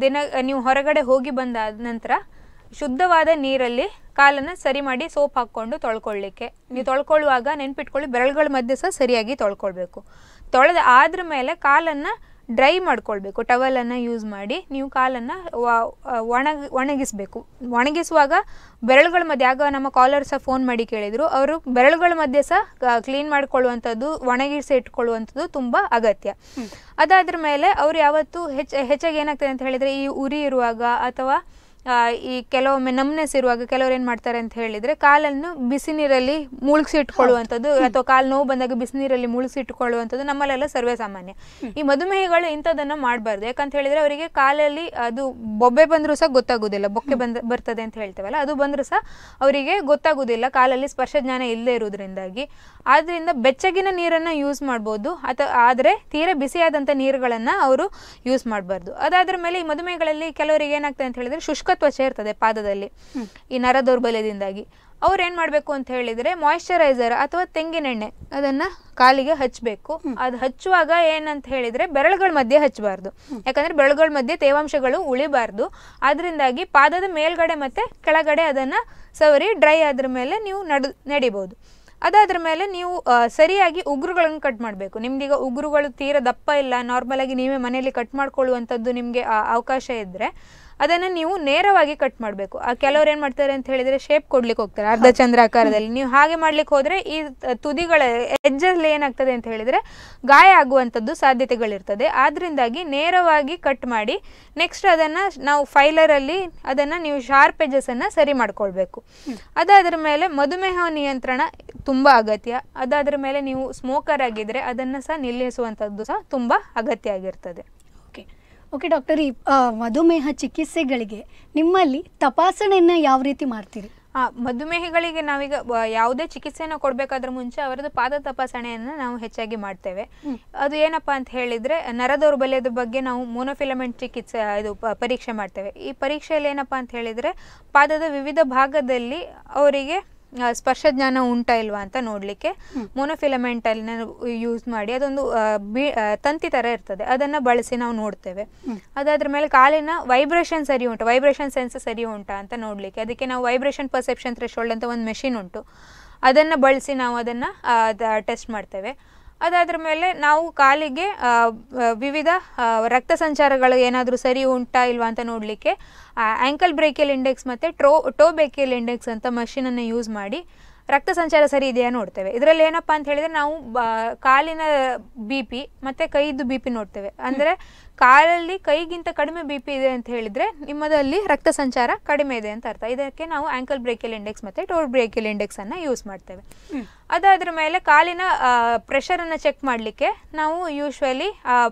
ದಿನ ನೀವು ಹೊರಗಡೆ ಹೋಗಿ ಬಂದಾದ ನಂತರ ಶುದ್ಧವಾದ ನೀರಲ್ಲಿ ಕಾಲನ್ನು ಸರಿ ಮಾಡಿ ಸೋಪ್ ಹಾಕ್ಕೊಂಡು ತೊಳ್ಕೊಳ್ಳಿಕ್ಕೆ ನೀವು ತೊಳ್ಕೊಳ್ಳುವಾಗ ನೆನ್ಪಿಟ್ಕೊಳ್ಳಿ ಬೆರಳುಗಳ ಮಧ್ಯೆ ಸಹ ಸರಿಯಾಗಿ ತೊಳ್ಕೊಳ್ಬೇಕು ತೊಳೆದ ಆದ್ರ ಮೇಲೆ ಕಾಲನ್ನು ಡ್ರೈ ಮಾಡ್ಕೊಳ್ಬೇಕು ಟವಲನ್ನು ಯೂಸ್ ಮಾಡಿ ನೀವು ಕಾಲನ್ನು ಒಣಗಿ ಒಣಗಿಸಬೇಕು ಒಣಗಿಸುವಾಗ ಬೆರಳುಗಳ ಮಧ್ಯೆ ಆಗ ನಮ್ಮ ಕಾಲರ್ ಸಹ ಫೋನ್ ಮಾಡಿ ಕೇಳಿದರು ಅವರು ಬೆರಳುಗಳ ಮಧ್ಯೆ ಸಹ ಕ್ಲೀನ್ ಮಾಡಿಕೊಳ್ಳುವಂಥದ್ದು ಒಣಗಿಸಿ ಇಟ್ಕೊಳ್ಳುವಂಥದ್ದು ತುಂಬ ಅಗತ್ಯ ಅದಾದ್ರ ಮೇಲೆ ಅವ್ರು ಯಾವತ್ತೂ ಹೆಚ್ಚು ಹೆಚ್ಚಾಗಿ ಏನಾಗ್ತದೆ ಅಂತ ಹೇಳಿದರೆ ಈ ಉರಿ ಇರುವಾಗ ಅಥವಾ ಈ ಕೆಲವೊಮ್ಮೆ ನಮ್ನೆಸ್ ಇರುವಾಗ ಕೆಲವರು ಏನು ಮಾಡ್ತಾರೆ ಅಂತ ಹೇಳಿದ್ರೆ ಕಾಲನ್ನು ಬಿಸಿ ನೀರಲ್ಲಿ ಮುಳುಗಿಸಿ ಇಟ್ಕೊಳ್ಳುವಂಥದ್ದು ಅಥವಾ ಕಾಲು ನೋವು ಬಂದಾಗ ಬಿಸಿ ನೀರಲ್ಲಿ ಮುಳುಗಿಸಿ ಇಟ್ಕೊಳ್ಳುವಂಥದ್ದು ನಮ್ಮಲ್ಲೆಲ್ಲ ಸರ್ವೇ ಸಾಮಾನ್ಯ ಈ ಮಧುಮೇಹಿಗಳು ಇಂಥದನ್ನ ಮಾಡಬಾರ್ದು ಯಾಕಂತ ಹೇಳಿದ್ರೆ ಅವರಿಗೆ ಕಾಲಲ್ಲಿ ಅದು ಬೊಬ್ಬೆ ಬಂದರೂ ಸಹ ಗೊತ್ತಾಗೋದಿಲ್ಲ ಬೊಕ್ಕೆ ಬಂದ ಬರ್ತದೆ ಅಂತ ಹೇಳ್ತೇವಲ್ಲ ಅದು ಬಂದರೂ ಸಹ ಅವರಿಗೆ ಗೊತ್ತಾಗೋದಿಲ್ಲ ಕಾಲಲ್ಲಿ ಸ್ಪರ್ಶ ಜ್ಞಾನ ಇಲ್ಲದೇ ಇರುವುದರಿಂದಾಗಿ ಆದ್ರಿಂದ ಬೆಚ್ಚಗಿನ ನೀರನ್ನು ಯೂಸ್ ಮಾಡ್ಬೋದು ಅಥವಾ ಆದರೆ ತೀರ ಬಿಸಿಯಾದಂತ ನೀರುಗಳನ್ನು ಅವರು ಯೂಸ್ ಮಾಡಬಾರ್ದು ಅದಾದ್ರ ಮೇಲೆ ಈ ಮಧುಮೇಹಗಳಲ್ಲಿ ಕೆಲವರಿಗೆ ಏನಾಗ್ತದೆ ಅಂತ ಹೇಳಿದ್ರೆ ಶುಷ್ಕ ಶುಷ್ಕ ತ್ವಚೆ ಇರ್ತದೆ ಪಾದದಲ್ಲಿ ಈ ನರ ದೌರ್ಬಲ್ಯದಿಂದಾಗಿ ಅವ್ರು ಏನ್ ಮಾಡಬೇಕು ಅಂತ ಹೇಳಿದ್ರೆ ಮಾಯಿಶ್ಚರೈಸರ್ ಅಥವಾ ತೆಂಗಿನೆಣ್ಣೆ ಅದನ್ನ ಕಾಲಿಗೆ ಹಚ್ಚಬೇಕು ಅದು ಹಚ್ಚುವಾಗ ಏನಂತ ಹೇಳಿದ್ರೆ ಬೆರಳುಗಳ ಮಧ್ಯೆ ಹಚ್ಚಬಾರ್ದು ಯಾಕಂದ್ರೆ ಬೆರಳುಗಳ ಮಧ್ಯೆ ತೇವಾಂಶಗಳು ಉಳಿಬಾರ್ದು ಅದರಿಂದಾಗಿ ಪಾದದ ಮೇಲ್ಗಡೆ ಮತ್ತೆ ಕೆಳಗಡೆ ಅದನ್ನ ಸವರಿ ಡ್ರೈ ಆದ್ರ ಮೇಲೆ ನೀವು ನಡು ನಡಿಬೋದು ಅದಾದ್ರ ಮೇಲೆ ನೀವು ಸರಿಯಾಗಿ ಉಗುರುಗಳನ್ನು ಕಟ್ ಮಾಡಬೇಕು ನಿಮ್ದೀಗ ಉಗುರುಗಳು ತೀರ ದಪ್ಪ ಇಲ್ಲ ಆಗಿ ನೀವೇ ಮನೆಯಲ್ಲಿ ಕಟ್ ಮಾಡ್ಕೊಳ್ಳುವಂಥದ್ದು ನಿಮಗೆ ಅವಕಾಶ ಇದ್ರೆ ಅದನ್ನು ನೀವು ನೇರವಾಗಿ ಕಟ್ ಮಾಡಬೇಕು ಆ ಕೆಲವ್ರು ಏನು ಮಾಡ್ತಾರೆ ಅಂತ ಹೇಳಿದರೆ ಶೇಪ್ ಕೊಡ್ಲಿಕ್ಕೆ ಹೋಗ್ತಾರೆ ಅರ್ಧ ಚಂದ್ರಾಕಾರದಲ್ಲಿ ನೀವು ಹಾಗೆ ಮಾಡ್ಲಿಕ್ಕೆ ಹೋದರೆ ಈ ತುದಿಗಳ ಎಜ್ಜಲ್ಲಿ ಏನಾಗ್ತದೆ ಅಂತ ಹೇಳಿದರೆ ಗಾಯ ಆಗುವಂಥದ್ದು ಸಾಧ್ಯತೆಗಳಿರ್ತದೆ ಆದ್ದರಿಂದಾಗಿ ನೇರವಾಗಿ ಕಟ್ ಮಾಡಿ ನೆಕ್ಸ್ಟ್ ಅದನ್ನು ನಾವು ಫೈಲರಲ್ಲಿ ಅದನ್ನು ನೀವು ಶಾರ್ಪ್ ಎಜಸನ್ನು ಸರಿ ಮಾಡ್ಕೊಳ್ಬೇಕು ಅದಾದ್ರ ಮೇಲೆ ಮಧುಮೇಹ ನಿಯಂತ್ರಣ ತುಂಬ ಅಗತ್ಯ ಅದಾದ್ರ ಮೇಲೆ ನೀವು ಸ್ಮೋಕರ್ ಆಗಿದ್ದರೆ ಅದನ್ನು ಸಹ ನಿಲ್ಲಿಸುವಂಥದ್ದು ಸಹ ತುಂಬ ಅಗತ್ಯ ಆಗಿರ್ತದೆ ಓಕೆ ಡಾಕ್ಟರ್ ಈ ಮಧುಮೇಹ ಚಿಕಿತ್ಸೆಗಳಿಗೆ ನಿಮ್ಮಲ್ಲಿ ತಪಾಸಣೆಯನ್ನು ಯಾವ ರೀತಿ ಮಾಡ್ತೀರಿ ಆ ಮಧುಮೇಹಿಗಳಿಗೆ ನಾವೀಗ ಯಾವುದೇ ಚಿಕಿತ್ಸೆಯನ್ನು ಕೊಡಬೇಕಾದ್ರ ಮುಂಚೆ ಅವರದ್ದು ಪಾದ ತಪಾಸಣೆಯನ್ನು ನಾವು ಹೆಚ್ಚಾಗಿ ಮಾಡ್ತೇವೆ ಅದು ಏನಪ್ಪಾ ಅಂತ ಹೇಳಿದರೆ ನರ ದೌರ್ಬಲ್ಯದ ಬಗ್ಗೆ ನಾವು ಮೋನೋಫಿಲಮೆಂಟ್ ಚಿಕಿತ್ಸೆ ಇದು ಪರೀಕ್ಷೆ ಮಾಡ್ತೇವೆ ಈ ಪರೀಕ್ಷೆಯಲ್ಲಿ ಏನಪ್ಪಾ ಅಂತ ಹೇಳಿದರೆ ಪಾದದ ವಿವಿಧ ಭಾಗದಲ್ಲಿ ಅವರಿಗೆ ಸ್ಪರ್ಶ ಜ್ಞಾನ ಉಂಟಾ ಇಲ್ವಾ ಅಂತ ನೋಡಲಿಕ್ಕೆ ಮೊನೊಫಿಲಮೆಂಟ್ ಅಲ್ಲಿ ಯೂಸ್ ಮಾಡಿ ಅದೊಂದು ಬಿ ತಂತಿ ಥರ ಇರ್ತದೆ ಅದನ್ನು ಬಳಸಿ ನಾವು ನೋಡ್ತೇವೆ ಅದಾದ್ರ ಮೇಲೆ ಕಾಲಿನ ವೈಬ್ರೇಷನ್ ಸರಿ ಉಂಟು ವೈಬ್ರೇಷನ್ ಸೆನ್ಸ್ ಸರಿ ಉಂಟಾ ಅಂತ ನೋಡಲಿಕ್ಕೆ ಅದಕ್ಕೆ ನಾವು ವೈಬ್ರೇಷನ್ ಪರ್ಸೆಪ್ಷನ್ ಥ್ರೆಶೋಲ್ಡ್ ಅಂತ ಒಂದು ಮೆಷಿನ್ ಉಂಟು ಅದನ್ನು ಬಳಸಿ ನಾವು ಅದನ್ನು ಟೆಸ್ಟ್ ಮಾಡ್ತೇವೆ ಅದಾದ್ರ ಮೇಲೆ ನಾವು ಕಾಲಿಗೆ ವಿವಿಧ ರಕ್ತ ಸಂಚಾರಗಳು ಏನಾದರೂ ಸರಿ ಉಂಟಾ ಇಲ್ವಾ ಅಂತ ನೋಡಲಿಕ್ಕೆ ಆ್ಯಂಕಲ್ ಬ್ರೇಕಿಯಲ್ ಇಂಡೆಕ್ಸ್ ಮತ್ತು ಟ್ರೋ ಟೋ ಬ್ರೇಕಿಯಲ್ ಇಂಡೆಕ್ಸ್ ಅಂತ ಮಷೀನನ್ನು ಯೂಸ್ ಮಾಡಿ ರಕ್ತ ಸಂಚಾರ ಸರಿ ಇದೆಯಾ ನೋಡ್ತೇವೆ ಇದರಲ್ಲಿ ಏನಪ್ಪಾ ಅಂತ ಹೇಳಿದರೆ ನಾವು ಕಾಲಿನ ಬಿ ಪಿ ಮತ್ತು ಕೈದು ಬಿ ಪಿ ನೋಡ್ತೇವೆ ಅಂದರೆ ಕಾಲಲ್ಲಿ ಕೈಗಿಂತ ಕಡಿಮೆ ಬಿ ಪಿ ಇದೆ ಅಂತ ಹೇಳಿದರೆ ನಿಮ್ಮದಲ್ಲಿ ರಕ್ತ ಸಂಚಾರ ಕಡಿಮೆ ಇದೆ ಅಂತ ಅರ್ಥ ಇದಕ್ಕೆ ನಾವು ಆ್ಯಂಕಲ್ ಬ್ರೇಕಲ್ ಇಂಡೆಕ್ಸ್ ಮತ್ತು ಟೋರ್ ಬ್ರೇಕಲ್ ಇಂಡೆಕ್ಸನ್ನು ಯೂಸ್ ಮಾಡ್ತೇವೆ ಅದಾದ್ರ ಮೇಲೆ ಕಾಲಿನ ಪ್ರೆಷರನ್ನು ಚೆಕ್ ಮಾಡಲಿಕ್ಕೆ ನಾವು ಯೂಶ್ವಲಿ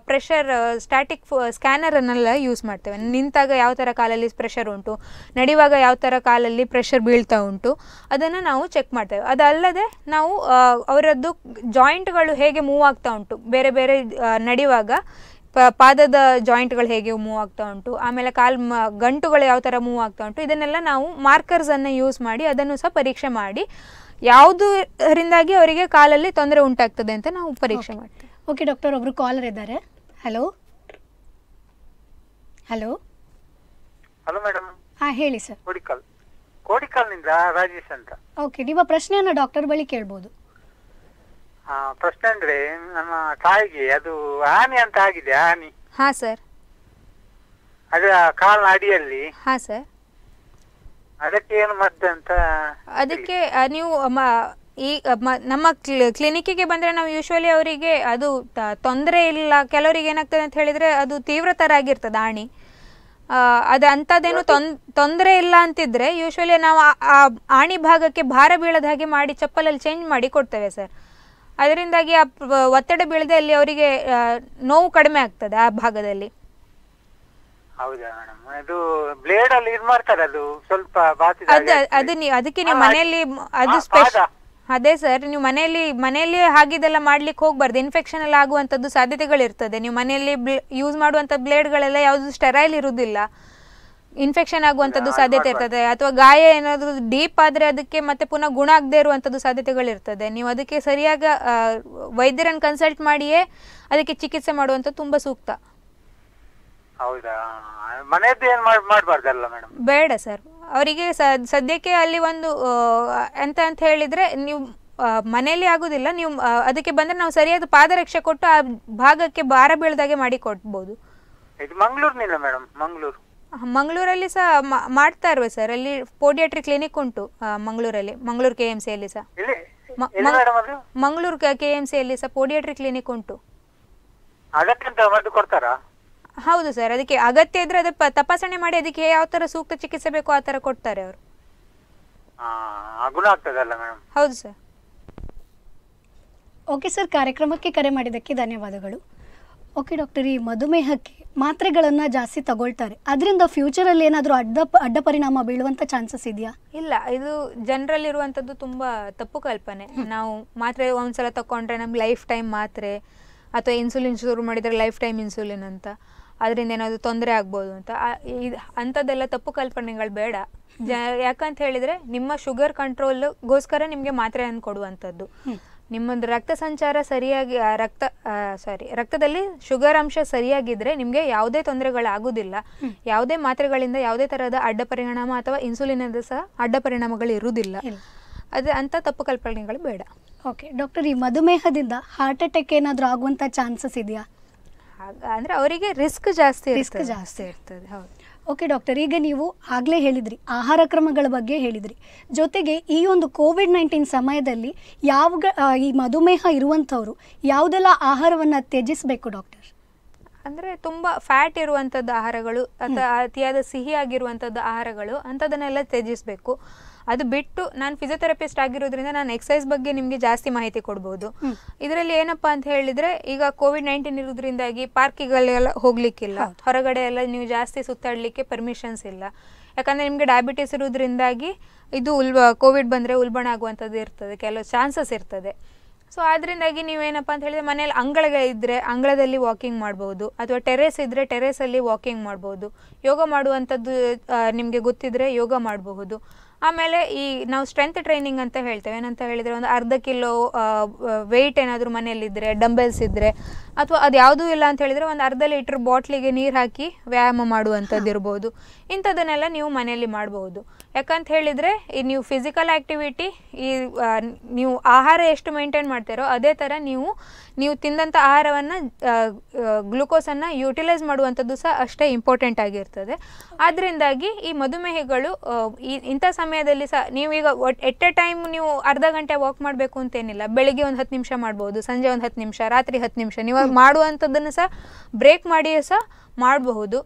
ಪ್ರೆಷರ್ ಸ್ಟ್ಯಾಟಿಕ್ ಸ್ಕ್ಯಾನರನ್ನೆಲ್ಲ ಯೂಸ್ ಮಾಡ್ತೇವೆ ನಿಂತಾಗ ಯಾವ ಥರ ಕಾಲಲ್ಲಿ ಪ್ರೆಷರ್ ಉಂಟು ನಡೆಯುವಾಗ ಯಾವ ಥರ ಕಾಲಲ್ಲಿ ಪ್ರೆಷರ್ ಬೀಳ್ತಾ ಉಂಟು ಅದನ್ನು ನಾವು ಚೆಕ್ ಮಾಡ್ತೇವೆ ಅದಲ್ಲದೆ ನಾವು ಅವರದ್ದು ಜಾಯಿಂಟ್ಗಳು ಹೇಗೆ ಮೂವ್ ಆಗ್ತಾ ಉಂಟು ಬೇರೆ ಬೇರೆ ನಡೆಯುವಾಗ ಪಾದದ ಜಾಯಿಂಟ್ಗಳು ಹೇಗೆ ಮೂವ್ ಆಗ್ತಾ ಉಂಟು ಆಮೇಲೆ ಕಾಲು ಗಂಟುಗಳು ಯಾವ ಥರ ಮೂವ್ ಆಗ್ತಾ ಉಂಟು ಇದನ್ನೆಲ್ಲ ನಾವು ಮಾರ್ಕರ್ಸನ್ನು ಯೂಸ್ ಮಾಡಿ ಅದನ್ನು ಸಹ ಪರೀಕ್ಷೆ ಮಾಡಿ ಯಾವುದರಿಂದಾಗಿ ಅವರಿಗೆ ಕಾಲಲ್ಲಿ ತೊಂದರೆ ಉಂಟಾಗ್ತದೆ ಅಂತ ನಾವು ಪರೀಕ್ಷೆ ಮಾಡ್ತೀವಿ ಓಕೆ ಡಾಕ್ಟರ್ ಒಬ್ಬರು ಕಾಲರ್ ಇದ್ದಾರೆ ಹಲೋ ಹಲೋ ಹಲೋ ಮೇಡಮ್ ಹಾಂ ಹೇಳಿ ಸರ್ ಕೋಡಿಕಾಲ್ ಕೋಡಿಕಾಲ್ನಿಂದ ರಾಜೇಶ್ ಅಂತ ಓಕೆ ನಿಮ್ಮ ಪ್ರಶ್ನೆಯನ್ನು ಡಾಕ್ಟರ್ ಬಳಿ ಕೇಳ್ಬೋದು ಪ್ರಶ್ನೆ ಅಂದ್ರೆ ನಮ್ಮ ತಾಯಿಗೆ ಅದು ಆನೆ ಅಂತ ಆಗಿದೆ ಆನೆ ಹಾ ಸರ್ ಅದರ ಕಾಲ ಅಡಿಯಲ್ಲಿ ಹಾ ಸರ್ ಅದಕ್ಕೆ ಏನು ಮದ್ದು ಅಂತ ಅದಕ್ಕೆ ನೀವು ಈ ನಮ್ಮ ಕ್ಲಿನಿಕ್ಕಿಗೆ ಬಂದ್ರೆ ನಾವು ಯೂಶ್ವಲಿ ಅವರಿಗೆ ಅದು ತೊಂದರೆ ಇಲ್ಲ ಕೆಲವರಿಗೆ ಏನಾಗ್ತದೆ ಅಂತ ಹೇಳಿದ್ರೆ ಅದು ತೀವ್ರತರ ಆಗಿರ್ತದೆ ಆಣಿ ಅದು ಅಂತದೇನು ತೊಂದರೆ ಇಲ್ಲ ಅಂತಿದ್ರೆ ಯೂಶ್ವಲಿ ನಾವು ಆ ಆಣಿ ಭಾಗಕ್ಕೆ ಭಾರ ಬೀಳದ ಹಾಗೆ ಮಾಡಿ ಚಪ್ಪಲಲ್ಲಿ ಚೇಂಜ್ ಮಾಡಿ ಕೊಡ್ತೇವೆ ಸರ್ ಅದರಿಂದಾಗಿ ಆ ಒತ್ತಡ ಬೀಳದೆ ಅಲ್ಲಿ ಅವರಿಗೆ ನೋವು ಕಡಿಮೆ ಆಗ್ತದೆ ಆ ಭಾಗದಲ್ಲಿ ಸ್ವಲ್ಪ ಅದಕ್ಕೆ ಮನೆಯಲ್ಲಿ ಅದು ಸ್ಪೆಷಲ್ ಅದೇ ಸರ್ ನೀವು ಮನೆಯಲ್ಲಿ ಮನೆಯಲ್ಲಿ ಹಾಗಿದೆಲ್ಲ ಮಾಡ್ಲಿಕ್ಕೆ ಹೋಗ್ಬಾರ್ದು ಇನ್ಫೆಕ್ಷನ್ ಎಲ್ಲ ಸಾಧ್ಯತೆಗಳು ಸಾಧ್ಯತೆಗಳಿರ್ತದೆ ನೀವು ಮನೆಯಲ್ಲಿ ಯೂಸ್ ಮಾಡುವಂತ ಬ್ಲೇಡ್ಗಳೆಲ್ಲ ಯಾವುದು ಸ್ಟೆರೈಲ್ ಇರುದಿಲ್ಲ ಇನ್ಫೆಕ್ಷನ್ ಆಗುವಂತದ್ದು ಸಾಧ್ಯತೆ ಇರ್ತದೆ ಅಥವಾ ಗಾಯ ಏನಾದ್ರು ಡೀಪ್ ಆದ್ರೆ ಅದಕ್ಕೆ ಮತ್ತೆ ಪುನಃ ಗುಣ ಆಗದೇ ಸಾಧ್ಯತೆಗಳು ಸಾಧ್ಯತೆಗಳಿರ್ತದೆ ನೀವು ಅದಕ್ಕೆ ಸರಿಯಾಗ ವೈದ್ಯರನ್ನು ಕನ್ಸಲ್ಟ್ ಮಾಡಿಯೇ ಅದಕ್ಕೆ ಚಿಕಿತ್ಸೆ ಮಾಡುವಂತ ತುಂಬಾ ಸೂಕ್ತ ಬೇಡ ಸರ್ ಅವರಿಗೆ ಸದ್ಯಕ್ಕೆ ಅಲ್ಲಿ ಒಂದು ಎಂತ ಅಂತ ಹೇಳಿದ್ರೆ ನೀವು ಮನೆಯಲ್ಲಿ ಆಗುದಿಲ್ಲ ನೀವು ಅದಕ್ಕೆ ಬಂದ್ರೆ ನಾವು ಸರಿಯಾದ ಪಾದರಕ್ಷೆ ಕೊಟ್ಟು ಆ ಭಾಗಕ್ಕೆ ಭಾರ ಬೀಳದಾಗೆ ಮಾಡಿ ಕೊಡ್ಬೋದು ಇದು ಮೇಡಮ್ ಮಂಗಳೂರು ಮಂಗಳೂರಲ್ಲಿ ಸಹ ಮಾಡ್ತಾ ಇರುವ ಸರ್ ಅಲ್ಲಿ ಪೋಡಿಯಾಟ್ರಿ ಕ್ಲಿನಿಕ್ ಉಂಟು ಮಂಗಳೂರಲ್ಲಿ ಮಂಗಳೂರು ಕೆ ಎಂ ಸಿಯಲ್ಲಿ ಸಹ ಮಂಗಳೂರು ಕೆ ಎಂ ಸಿಯಲ್ಲಿ ಸಹ ಪೋಡಿಯಾಟ್ರಿ ಕ್ಲಿನಿಕ್ ಉಂಟು ಹೌದು ಸರ್ ಅದಕ್ಕೆ ಅಗತ್ಯ ಇದ್ರೆ ಅದಕ್ಕೆ ತಪಾಸಣೆ ಮಾಡಿ ಅದಕ್ಕೆ ಯಾವ ತರ ಸೂಕ್ತ ಚಿಕಿತ್ಸೆ ಬೇಕೋ ಆ ತರ ಕೊಡ್ತಾರೆ ಅವರು ಹೌದು ಸರ್ ಓಕೆ ಸರ್ ಕಾರ್ಯಕ್ರಮಕ್ಕೆ ಕರೆ ಮಾಡಿದ್ದಕ್ಕೆ ಧನ್ಯವಾದಗಳು ಓಕೆ ಡಾಕ್ಟರ್ ಈ ಮಧುಮೇಹಕ್ಕೆ ಮಾತ್ರೆಗಳನ್ನು ಜಾಸ್ತಿ ತಗೊಳ್ತಾರೆ ಅದರಿಂದ ಫ್ಯೂಚರಲ್ಲಿ ಏನಾದರೂ ಅಡ್ಡ ಅಡ್ಡ ಪರಿಣಾಮ ಬೀಳುವಂಥ ಚಾನ್ಸಸ್ ಇದೆಯಾ ಇಲ್ಲ ಇದು ಜನರಲ್ಲಿ ಇರುವಂಥದ್ದು ತುಂಬ ತಪ್ಪು ಕಲ್ಪನೆ ನಾವು ಮಾತ್ರೆ ಒಂದ್ಸಲ ತಗೊಂಡ್ರೆ ನಮ್ಗೆ ಲೈಫ್ ಟೈಮ್ ಮಾತ್ರೆ ಅಥವಾ ಇನ್ಸುಲಿನ್ ಶುರು ಮಾಡಿದರೆ ಲೈಫ್ ಟೈಮ್ ಇನ್ಸುಲಿನ್ ಅಂತ ಅದರಿಂದ ಏನಾದರೂ ತೊಂದರೆ ಆಗ್ಬೋದು ಅಂತ ಇದು ಅಂಥದ್ದೆಲ್ಲ ತಪ್ಪು ಕಲ್ಪನೆಗಳು ಬೇಡ ಜ ಯಾಕಂತ ಹೇಳಿದರೆ ನಿಮ್ಮ ಶುಗರ್ ಕಂಟ್ರೋಲ್ಗೋಸ್ಕರ ನಿಮಗೆ ಮಾತ್ರೆಯನ್ನು ಕೊಡುವಂಥದ್ದು ನಿಮ್ಮೊಂದು ರಕ್ತ ಸಂಚಾರ ಸರಿಯಾಗಿ ರಕ್ತ ಸಾರಿ ರಕ್ತದಲ್ಲಿ ಶುಗರ್ ಅಂಶ ಸರಿಯಾಗಿದ್ದರೆ ನಿಮಗೆ ಯಾವುದೇ ತೊಂದರೆಗಳಾಗುವುದಿಲ್ಲ ಯಾವುದೇ ಮಾತ್ರೆಗಳಿಂದ ಯಾವುದೇ ತರಹದ ಅಡ್ಡ ಪರಿಣಾಮ ಅಥವಾ ಇನ್ಸುಲಿನದ ಸಹ ಅಡ್ಡ ಪರಿಣಾಮಗಳು ಇರುವುದಿಲ್ಲ ಅದೇ ಅಂಥ ತಪ್ಪು ಕಲ್ಪನೆಗಳು ಬೇಡ ಓಕೆ ಡಾಕ್ಟರ್ ಈ ಮಧುಮೇಹದಿಂದ ಹಾರ್ಟ್ ಅಟ್ಯಾಕ್ ಏನಾದರೂ ಆಗುವಂಥ ಚಾನ್ಸಸ್ ಇದೆಯಾ ಅಂದರೆ ಅವರಿಗೆ ರಿಸ್ಕ್ ಜಾಸ್ತಿ ರಿಸ್ಕ್ ಜಾಸ್ತಿ ಇರ್ತದೆ ಹೌದು ಓಕೆ ಡಾಕ್ಟರ್ ಈಗ ನೀವು ಆಗಲೇ ಹೇಳಿದ್ರಿ ಆಹಾರ ಕ್ರಮಗಳ ಬಗ್ಗೆ ಹೇಳಿದ್ರಿ ಜೊತೆಗೆ ಈ ಒಂದು ಕೋವಿಡ್ ನೈನ್ಟೀನ್ ಸಮಯದಲ್ಲಿ ಯಾವ ಈ ಮಧುಮೇಹ ಇರುವಂಥವ್ರು ಯಾವುದೆಲ್ಲ ಆಹಾರವನ್ನು ತ್ಯಜಿಸಬೇಕು ಡಾಕ್ಟರ್ ಅಂದರೆ ತುಂಬ ಫ್ಯಾಟ್ ಇರುವಂಥದ್ದು ಆಹಾರಗಳು ಅಥವಾ ಅತಿಯಾದ ಸಿಹಿಯಾಗಿರುವಂಥದ್ದು ಆಹಾರಗಳು ಅಂಥದ್ದನ್ನೆಲ್ಲ ತ್ಯಜಿಸಬೇಕು ಅದು ಬಿಟ್ಟು ನಾನು ಫಿಸಿಯೋಥೆರಪಿಸ್ಟ್ ಆಗಿರೋದ್ರಿಂದ ನಾನು ಎಕ್ಸಸೈಸ್ ಬಗ್ಗೆ ನಿಮಗೆ ಜಾಸ್ತಿ ಮಾಹಿತಿ ಕೊಡ್ಬೋದು ಇದರಲ್ಲಿ ಏನಪ್ಪ ಅಂತ ಹೇಳಿದ್ರೆ ಈಗ ಕೋವಿಡ್ ನೈನ್ಟೀನ್ ಇರೋದ್ರಿಂದಾಗಿ ಪಾರ್ಕಿಗಳೆಲ್ಲ ಹೋಗ್ಲಿಕ್ಕಿಲ್ಲ ಹೊರಗಡೆ ಎಲ್ಲ ನೀವು ಜಾಸ್ತಿ ಸುತ್ತಾಡಲಿಕ್ಕೆ ಪರ್ಮಿಷನ್ಸ್ ಇಲ್ಲ ಯಾಕಂದ್ರೆ ನಿಮಗೆ ಡಯಾಬಿಟಿಸ್ ಇರೋದ್ರಿಂದಾಗಿ ಇದು ಉಲ್ಬ ಕೋವಿಡ್ ಬಂದರೆ ಉಲ್ಬಣ ಆಗುವಂಥದ್ದು ಇರ್ತದೆ ಕೆಲವು ಚಾನ್ಸಸ್ ಇರ್ತದೆ ಸೊ ಅದರಿಂದಾಗಿ ನೀವೇನಪ್ಪ ಅಂತ ಹೇಳಿದ್ರೆ ಮನೇಲಿ ಅಂಗಳ ಇದ್ರೆ ಅಂಗಳದಲ್ಲಿ ವಾಕಿಂಗ್ ಮಾಡ್ಬೋದು ಅಥವಾ ಟೆರೆಸ್ ಇದ್ದರೆ ಟೆರೆಸಲ್ಲಿ ವಾಕಿಂಗ್ ಮಾಡ್ಬೋದು ಯೋಗ ಮಾಡುವಂಥದ್ದು ನಿಮಗೆ ಗೊತ್ತಿದ್ರೆ ಯೋಗ ಮಾಡಬಹುದು ಆಮೇಲೆ ಈ ನಾವು ಸ್ಟ್ರೆಂತ್ ಟ್ರೈನಿಂಗ್ ಅಂತ ಹೇಳ್ತೇವೆ ಏನಂತ ಹೇಳಿದರೆ ಒಂದು ಅರ್ಧ ಕಿಲೋ ವೆಯ್ಟ್ ಏನಾದರೂ ಮನೆಯಲ್ಲಿದ್ದರೆ ಡಂಬೆಲ್ಸ್ ಇದ್ದರೆ ಅಥವಾ ಅದು ಯಾವುದೂ ಇಲ್ಲ ಅಂತ ಹೇಳಿದರೆ ಒಂದು ಅರ್ಧ ಲೀಟ್ರ್ ಬಾಟ್ಲಿಗೆ ನೀರು ಹಾಕಿ ವ್ಯಾಯಾಮ ಮಾಡುವಂಥದ್ದು ಇರ್ಬೋದು ಇಂಥದ್ದನ್ನೆಲ್ಲ ನೀವು ಮನೆಯಲ್ಲಿ ಮಾಡಬಹುದು ಯಾಕಂತ ಹೇಳಿದರೆ ಈ ನೀವು ಫಿಸಿಕಲ್ ಆ್ಯಕ್ಟಿವಿಟಿ ಈ ನೀವು ಆಹಾರ ಎಷ್ಟು ಮೇಂಟೈನ್ ಮಾಡ್ತೀರೋ ಅದೇ ಥರ ನೀವು ನೀವು ತಿಂದಂಥ ಆಹಾರವನ್ನು ಗ್ಲುಕೋಸನ್ನು ಯುಟಿಲೈಸ್ ಮಾಡುವಂಥದ್ದು ಸಹ ಅಷ್ಟೇ ಇಂಪಾರ್ಟೆಂಟ್ ಆಗಿರ್ತದೆ ಆದ್ದರಿಂದಾಗಿ ಈ ಮಧುಮೇಹಗಳು ಈ ಇಂಥ ಸಮ ಸಮಯದಲ್ಲಿ ಸಹ ನೀವೀಗ ಎಟ್ ಎ ಟೈಮ್ ನೀವು ಅರ್ಧ ಗಂಟೆ ವಾಕ್ ಮಾಡಬೇಕು ಅಂತೇನಿಲ್ಲ ಬೆಳಿಗ್ಗೆ ಒಂದು ಹತ್ತು ನಿಮಿಷ ಮಾಡ್ಬೋದು ಸಂಜೆ ಒಂದು ಹತ್ತು ನಿಮಿಷ ರಾತ್ರಿ ಹತ್ತು ನಿಮಿಷ ನೀವು ಮಾಡುವಂಥದ್ದನ್ನು ಸಹ ಬ್ರೇಕ್ ಮಾಡಿ ಸಹ ಮಾಡಬಹುದು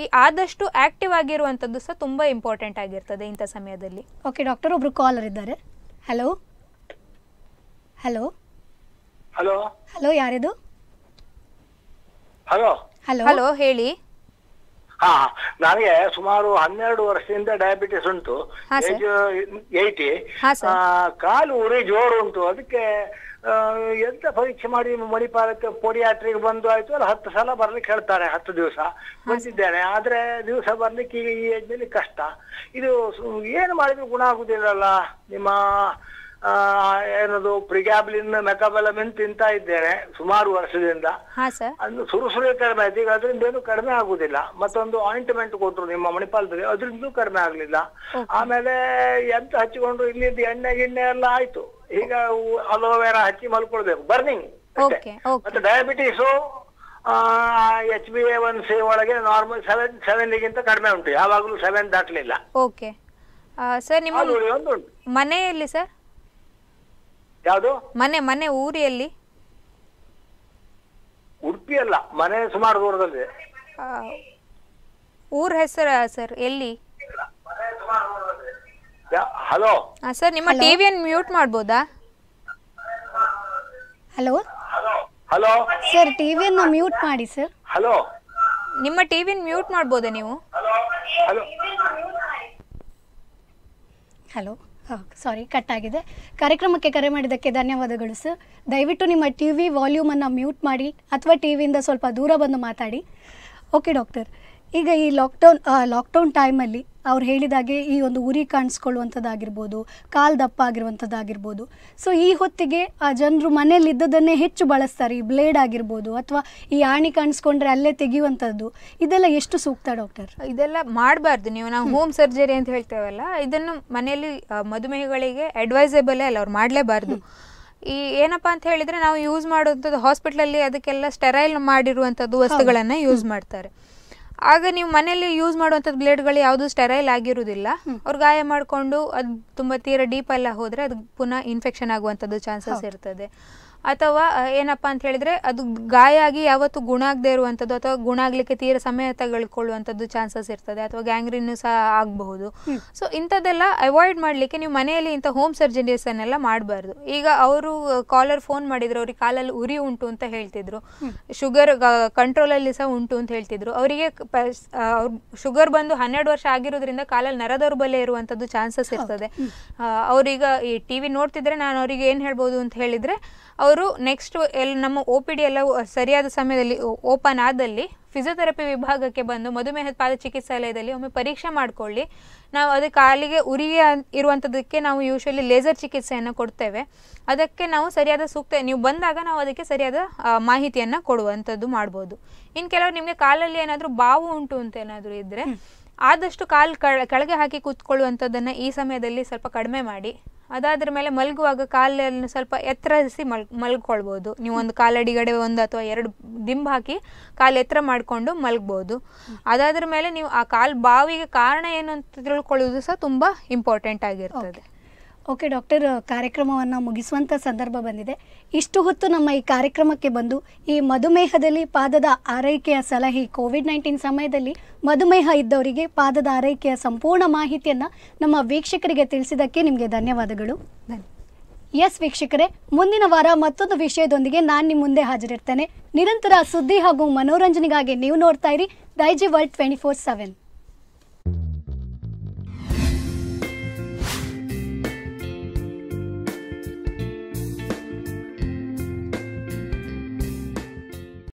ಈ ಆದಷ್ಟು ಆಕ್ಟಿವ್ ಆಗಿರುವಂಥದ್ದು ಸಹ ತುಂಬ ಇಂಪಾರ್ಟೆಂಟ್ ಆಗಿರ್ತದೆ ಇಂಥ ಸಮಯದಲ್ಲಿ ಓಕೆ ಡಾಕ್ಟರ್ ಒಬ್ರು ಕಾಲರ್ ಇದ್ದಾರೆ ಹಲೋ ಹಲೋ ಹಲೋ ಹಲೋ ಯಾರಿದು ಹಲೋ ಹಲೋ ಹೇಳಿ ಹಾ ನನಗೆ ಸುಮಾರು ಹನ್ನೆರಡು ವರ್ಷದಿಂದ ಡಯಾಬಿಟಿಸ್ ಉಂಟು ಏಜ್ ಕಾಲು ಉರಿ ಜೋರು ಉಂಟು ಅದಕ್ಕೆ ಆ, ಎಂತ ಪರೀಕ್ಷೆ ಮಾಡಿ ಮಣಿಪಾಲಕ್ಕೆ ಪೋಡಿಯಾಟ್ರಿಗೆ ಬಂದು ಆಯ್ತು ಅಲ್ಲಿ ಹತ್ತು ಸಲ ಬರ್ಲಿಕ್ಕೆ ಹೇಳ್ತಾರೆ ಹತ್ತು ದಿವಸ ಬಂದಿದ್ದೇನೆ ಆದ್ರೆ ದಿವಸ ಬರ್ಲಿಕ್ಕೆ ಈಗ ಈ ನಲ್ಲಿ ಕಷ್ಟ ಇದು ಏನು ಮಾಡಿದ್ರು ಗುಣ ಆಗುದಿಲ್ಲಲ್ಲ ನಿಮ್ಮ ಏನದು ಪ್ರಿಗಾಬ್ಲಿನ್ ಮೆಕಾಬಲಮಿನ್ ತಿಂತಾ ಇದ್ದೇನೆ ಸುಮಾರು ವರ್ಷದಿಂದ ಅದು ಸುರುಸುರೇ ಕಡಿಮೆ ಆಯ್ತು ಈಗ ಅದರಿಂದ ಏನು ಕಡಿಮೆ ಆಗುದಿಲ್ಲ ಮತ್ತೊಂದು ಆಯಿಂಟ್ಮೆಂಟ್ ಕೊಟ್ರು ನಿಮ್ಮ ಮಣಿಪಾಲದಲ್ಲಿ ಅದರಿಂದಲೂ ಕಡಿಮೆ ಆಗ್ಲಿಲ್ಲ ಆಮೇಲೆ ಎಂತ ಹಚ್ಚಿಕೊಂಡ್ರು ಇಲ್ಲಿದ್ದು ಎಣ್ಣೆ ಗಿಣ್ಣೆ ಎಲ್ಲ ಆಯ್ತು ಈಗ ಅಲೋವೆರಾ ಹಚ್ಚಿ ಮಲ್ಕೊಳ್ಬೇಕು ಬರ್ನಿಂಗ್ ಮತ್ತೆ diabetes H B A one C ಒಳಗೆ ನಾರ್ಮಲ್ ಸೆವೆನ್ ಸೆವೆನ್ ಗಿಂತ ಕಡಿಮೆ ಉಂಟು ಯಾವಾಗಲೂ ಸೆವೆನ್ ದಾಟ್ಲಿಲ್ಲ ಓಕೆ ಸರ್ ನಿಮ್ಮ ಮನೆಯಲ್ಲಿ ಸರ್ ಯಾವುದು ಮನೆ ಮನೆ ಊರಿ ಎಲ್ಲಿ ಉಡುಪಿ ಅಲ್ಲ ಮನೆ ಸುಮಾರು ದೂರದಲ್ಲಿ ಆ, ಊರ್ ಹೆಸರ ಸರ್ ಎಲ್ಲಿ ಹಲೋ ಸರ್ ನಿಮ್ಮ ಟಿವಿಯನ್ನು ಮ್ಯೂಟ್ ಮಾಡ್ಬೋದಾ ಹಲೋ ಹಲೋ ಸರ್ ಟಿವಿಯನ್ನು ಮ್ಯೂಟ್ ಮಾಡಿ ಸರ್ ಹಲೋ ನಿಮ್ಮ ಟಿವಿಯನ್ನು ಮ್ಯೂಟ್ ಮಾಡ್ಬೋದಾ ನೀವು ಹಲೋ ಹಲೋ ಸಾರಿ ಕಟ್ ಆಗಿದೆ ಕಾರ್ಯಕ್ರಮಕ್ಕೆ ಕರೆ ಮಾಡಿದ್ದಕ್ಕೆ ಧನ್ಯವಾದಗಳು ಸರ್ ದಯವಿಟ್ಟು ನಿಮ್ಮ ಟಿ ವಿ ವಾಲ್ಯೂಮನ್ನು ಮ್ಯೂಟ್ ಮಾಡಿ ಅಥವಾ ಟಿ ವಿಯಿಂದ ಸ್ವಲ್ಪ ದೂರ ಬಂದು ಮಾತಾಡಿ ಓಕೆ ಡಾಕ್ಟರ್ ಈಗ ಈ ಲಾಕ್ಡೌನ್ ಲಾಕ್ಡೌನ್ ಟೈಮಲ್ಲಿ ಅವ್ರು ಹೇಳಿದಾಗೆ ಈ ಒಂದು ಉರಿ ಕಾಣಿಸ್ಕೊಳ್ಳುವಂಥದ್ದಾಗಿರ್ಬೋದು ಕಾಲು ದಪ್ಪ ಆಗಿರುವಂಥದ್ದಾಗಿರ್ಬೋದು ಸೊ ಈ ಹೊತ್ತಿಗೆ ಆ ಜನರು ಮನೇಲಿ ಇದ್ದದನ್ನೇ ಹೆಚ್ಚು ಬಳಸ್ತಾರೆ ಈ ಬ್ಲೇಡ್ ಆಗಿರ್ಬೋದು ಅಥವಾ ಈ ಆಣಿ ಕಾಣಿಸ್ಕೊಂಡ್ರೆ ಅಲ್ಲೇ ತೆಗೆಯುವಂಥದ್ದು ಇದೆಲ್ಲ ಎಷ್ಟು ಸೂಕ್ತ ಡಾಕ್ಟರ್ ಇದೆಲ್ಲ ಮಾಡಬಾರ್ದು ನೀವು ನಾವು ಹೋಮ್ ಸರ್ಜರಿ ಅಂತ ಹೇಳ್ತೇವಲ್ಲ ಇದನ್ನು ಮನೆಯಲ್ಲಿ ಮಧುಮೇಹಿಗಳಿಗೆ ಅಡ್ವೈಸೇಬಲ್ ಅಲ್ಲ ಅವ್ರು ಮಾಡಲೇಬಾರ್ದು ಈ ಏನಪ್ಪ ಅಂತ ಹೇಳಿದ್ರೆ ನಾವು ಯೂಸ್ ಮಾಡುವಂಥದ್ದು ಹಾಸ್ಪಿಟ್ಲಲ್ಲಿ ಅದಕ್ಕೆಲ್ಲ ಸ್ಟೆರೈಲ್ ಮಾಡಿರುವಂಥದ್ದು ವಸ್ತುಗಳನ್ನು ಯೂಸ್ ಮಾಡ್ತಾರೆ ಆಗ ನೀವು ಮನೆಯಲ್ಲಿ ಯೂಸ್ ಮಾಡುವಂಥದ್ದು ಬ್ಲೇಡ್ಗಳು ಯಾವುದು ಸ್ಟೆರೈಲ್ ಆಗಿರುವುದಿಲ್ಲ ಅವ್ರು ಗಾಯ ಮಾಡಿಕೊಂಡು ಅದು ತುಂಬ ತೀರ ಡೀಪ್ ಎಲ್ಲ ಹೋದರೆ ಅದು ಪುನಃ ಇನ್ಫೆಕ್ಷನ್ ಆಗುವಂಥದ್ದು ಚಾನ್ಸಸ್ ಇರ್ತದೆ ಅಥವಾ ಏನಪ್ಪ ಅಂತ ಹೇಳಿದ್ರೆ ಅದು ಗಾಯ ಆಗಿ ಯಾವತ್ತು ಗುಣ ಆಗದೆ ಇರುವಂಥದ್ದು ಅಥವಾ ಗುಣ ಆಗ್ಲಿಕ್ಕೆ ತೀರ ಸಮಯ ತಗೊಳ್ಕೊಳ್ಳುವಂಥದ್ದು ಚಾನ್ಸಸ್ ಇರ್ತದೆ ಅಥವಾ ಗ್ಯಾಂಗ್ರೀನು ಸಹ ಆಗಬಹುದು ಸೊ ಇಂಥದ್ದೆಲ್ಲ ಅವಾಯ್ಡ್ ಮಾಡಲಿಕ್ಕೆ ನೀವು ಮನೆಯಲ್ಲಿ ಇಂಥ ಹೋಮ್ ಅನ್ನೆಲ್ಲ ಮಾಡಬಾರ್ದು ಈಗ ಅವರು ಕಾಲರ್ ಫೋನ್ ಮಾಡಿದ್ರು ಅವ್ರಿಗೆ ಕಾಲಲ್ಲಿ ಉರಿ ಉಂಟು ಅಂತ ಹೇಳ್ತಿದ್ರು ಶುಗರ್ ಕಂಟ್ರೋಲಲ್ಲಿ ಸಹ ಉಂಟು ಅಂತ ಹೇಳ್ತಿದ್ರು ಅವರಿಗೆ ಶುಗರ್ ಬಂದು ಹನ್ನೆರಡು ವರ್ಷ ಆಗಿರೋದ್ರಿಂದ ಕಾಲಲ್ಲಿ ಬಲೆ ಇರುವಂಥದ್ದು ಚಾನ್ಸಸ್ ಇರ್ತದೆ ಅವ್ರೀಗ ಈ ಟಿವಿ ನೋಡ್ತಿದ್ರೆ ನಾನು ಅವರಿಗೆ ಏನು ಹೇಳ್ಬೋದು ಅಂತ ಹೇಳಿದ್ರೆ ಅವರು ನೆಕ್ಸ್ಟ್ ಎಲ್ಲಿ ನಮ್ಮ ಒ ಪಿ ಡಿ ಎಲ್ಲ ಸರಿಯಾದ ಸಮಯದಲ್ಲಿ ಓಪನ್ ಆದಲ್ಲಿ ಫಿಸಿಯೋಥೆರಪಿ ವಿಭಾಗಕ್ಕೆ ಬಂದು ಮಧುಮೇಹ ಪಾದ ಚಿಕಿತ್ಸಾಲಯದಲ್ಲಿ ಒಮ್ಮೆ ಪರೀಕ್ಷೆ ಮಾಡಿಕೊಳ್ಳಿ ನಾವು ಅದು ಕಾಲಿಗೆ ಉರಿಗೆ ಇರುವಂಥದ್ದಕ್ಕೆ ನಾವು ಯೂಶಲಿ ಲೇಸರ್ ಚಿಕಿತ್ಸೆಯನ್ನು ಕೊಡ್ತೇವೆ ಅದಕ್ಕೆ ನಾವು ಸರಿಯಾದ ಸೂಕ್ತ ನೀವು ಬಂದಾಗ ನಾವು ಅದಕ್ಕೆ ಸರಿಯಾದ ಮಾಹಿತಿಯನ್ನು ಕೊಡುವಂಥದ್ದು ಮಾಡ್ಬೋದು ಇನ್ನು ಕೆಲವರು ನಿಮಗೆ ಕಾಲಲ್ಲಿ ಏನಾದರೂ ಬಾವು ಉಂಟು ಅಂತ ಏನಾದರೂ ಇದ್ದರೆ ಆದಷ್ಟು ಕಾಲು ಕೆಳಗೆ ಹಾಕಿ ಕೂತ್ಕೊಳ್ಳುವಂಥದ್ದನ್ನು ಈ ಸಮಯದಲ್ಲಿ ಸ್ವಲ್ಪ ಕಡಿಮೆ ಮಾಡಿ ಅದಾದ್ರ ಮೇಲೆ ಮಲಗುವಾಗ ಕಾಲನ್ನು ಸ್ವಲ್ಪ ಎತ್ತರಿಸಿ ಮಲ್ ಮಲ್ಕೊಳ್ಬೋದು ನೀವು ಒಂದು ಕಾಲಡಿಗಡೆ ಒಂದು ಅಥವಾ ಎರಡು ದಿಂಬ್ ಹಾಕಿ ಕಾಲು ಎತ್ತರ ಮಾಡಿಕೊಂಡು ಮಲಗ್ಬೋದು ಅದಾದ್ರ ಮೇಲೆ ನೀವು ಆ ಕಾಲ್ ಬಾವಿಗೆ ಕಾರಣ ಏನು ಅಂತ ತಿಳ್ಕೊಳ್ಳೋದು ಸಹ ತುಂಬಾ ಇಂಪಾರ್ಟೆಂಟ್ ಆಗಿರ್ತದೆ ಓಕೆ ಡಾಕ್ಟರ್ ಕಾರ್ಯಕ್ರಮವನ್ನು ಮುಗಿಸುವಂಥ ಸಂದರ್ಭ ಬಂದಿದೆ ಇಷ್ಟು ಹೊತ್ತು ನಮ್ಮ ಈ ಕಾರ್ಯಕ್ರಮಕ್ಕೆ ಬಂದು ಈ ಮಧುಮೇಹದಲ್ಲಿ ಪಾದದ ಆರೈಕೆಯ ಸಲಹೆ ಕೋವಿಡ್ ನೈನ್ಟೀನ್ ಸಮಯದಲ್ಲಿ ಮಧುಮೇಹ ಇದ್ದವರಿಗೆ ಪಾದದ ಆರೈಕೆಯ ಸಂಪೂರ್ಣ ಮಾಹಿತಿಯನ್ನು ನಮ್ಮ ವೀಕ್ಷಕರಿಗೆ ತಿಳಿಸಿದ್ದಕ್ಕೆ ನಿಮಗೆ ಧನ್ಯವಾದಗಳು ಎಸ್ ವೀಕ್ಷಕರೇ ಮುಂದಿನ ವಾರ ಮತ್ತೊಂದು ವಿಷಯದೊಂದಿಗೆ ನಾನು ನಿಮ್ಮ ಮುಂದೆ ಹಾಜರಿರ್ತೇನೆ ನಿರಂತರ ಸುದ್ದಿ ಹಾಗೂ ಮನೋರಂಜನೆಗಾಗಿ ನೀವು ನೋಡ್ತಾ ಇರಿ Daiji world twenty four seven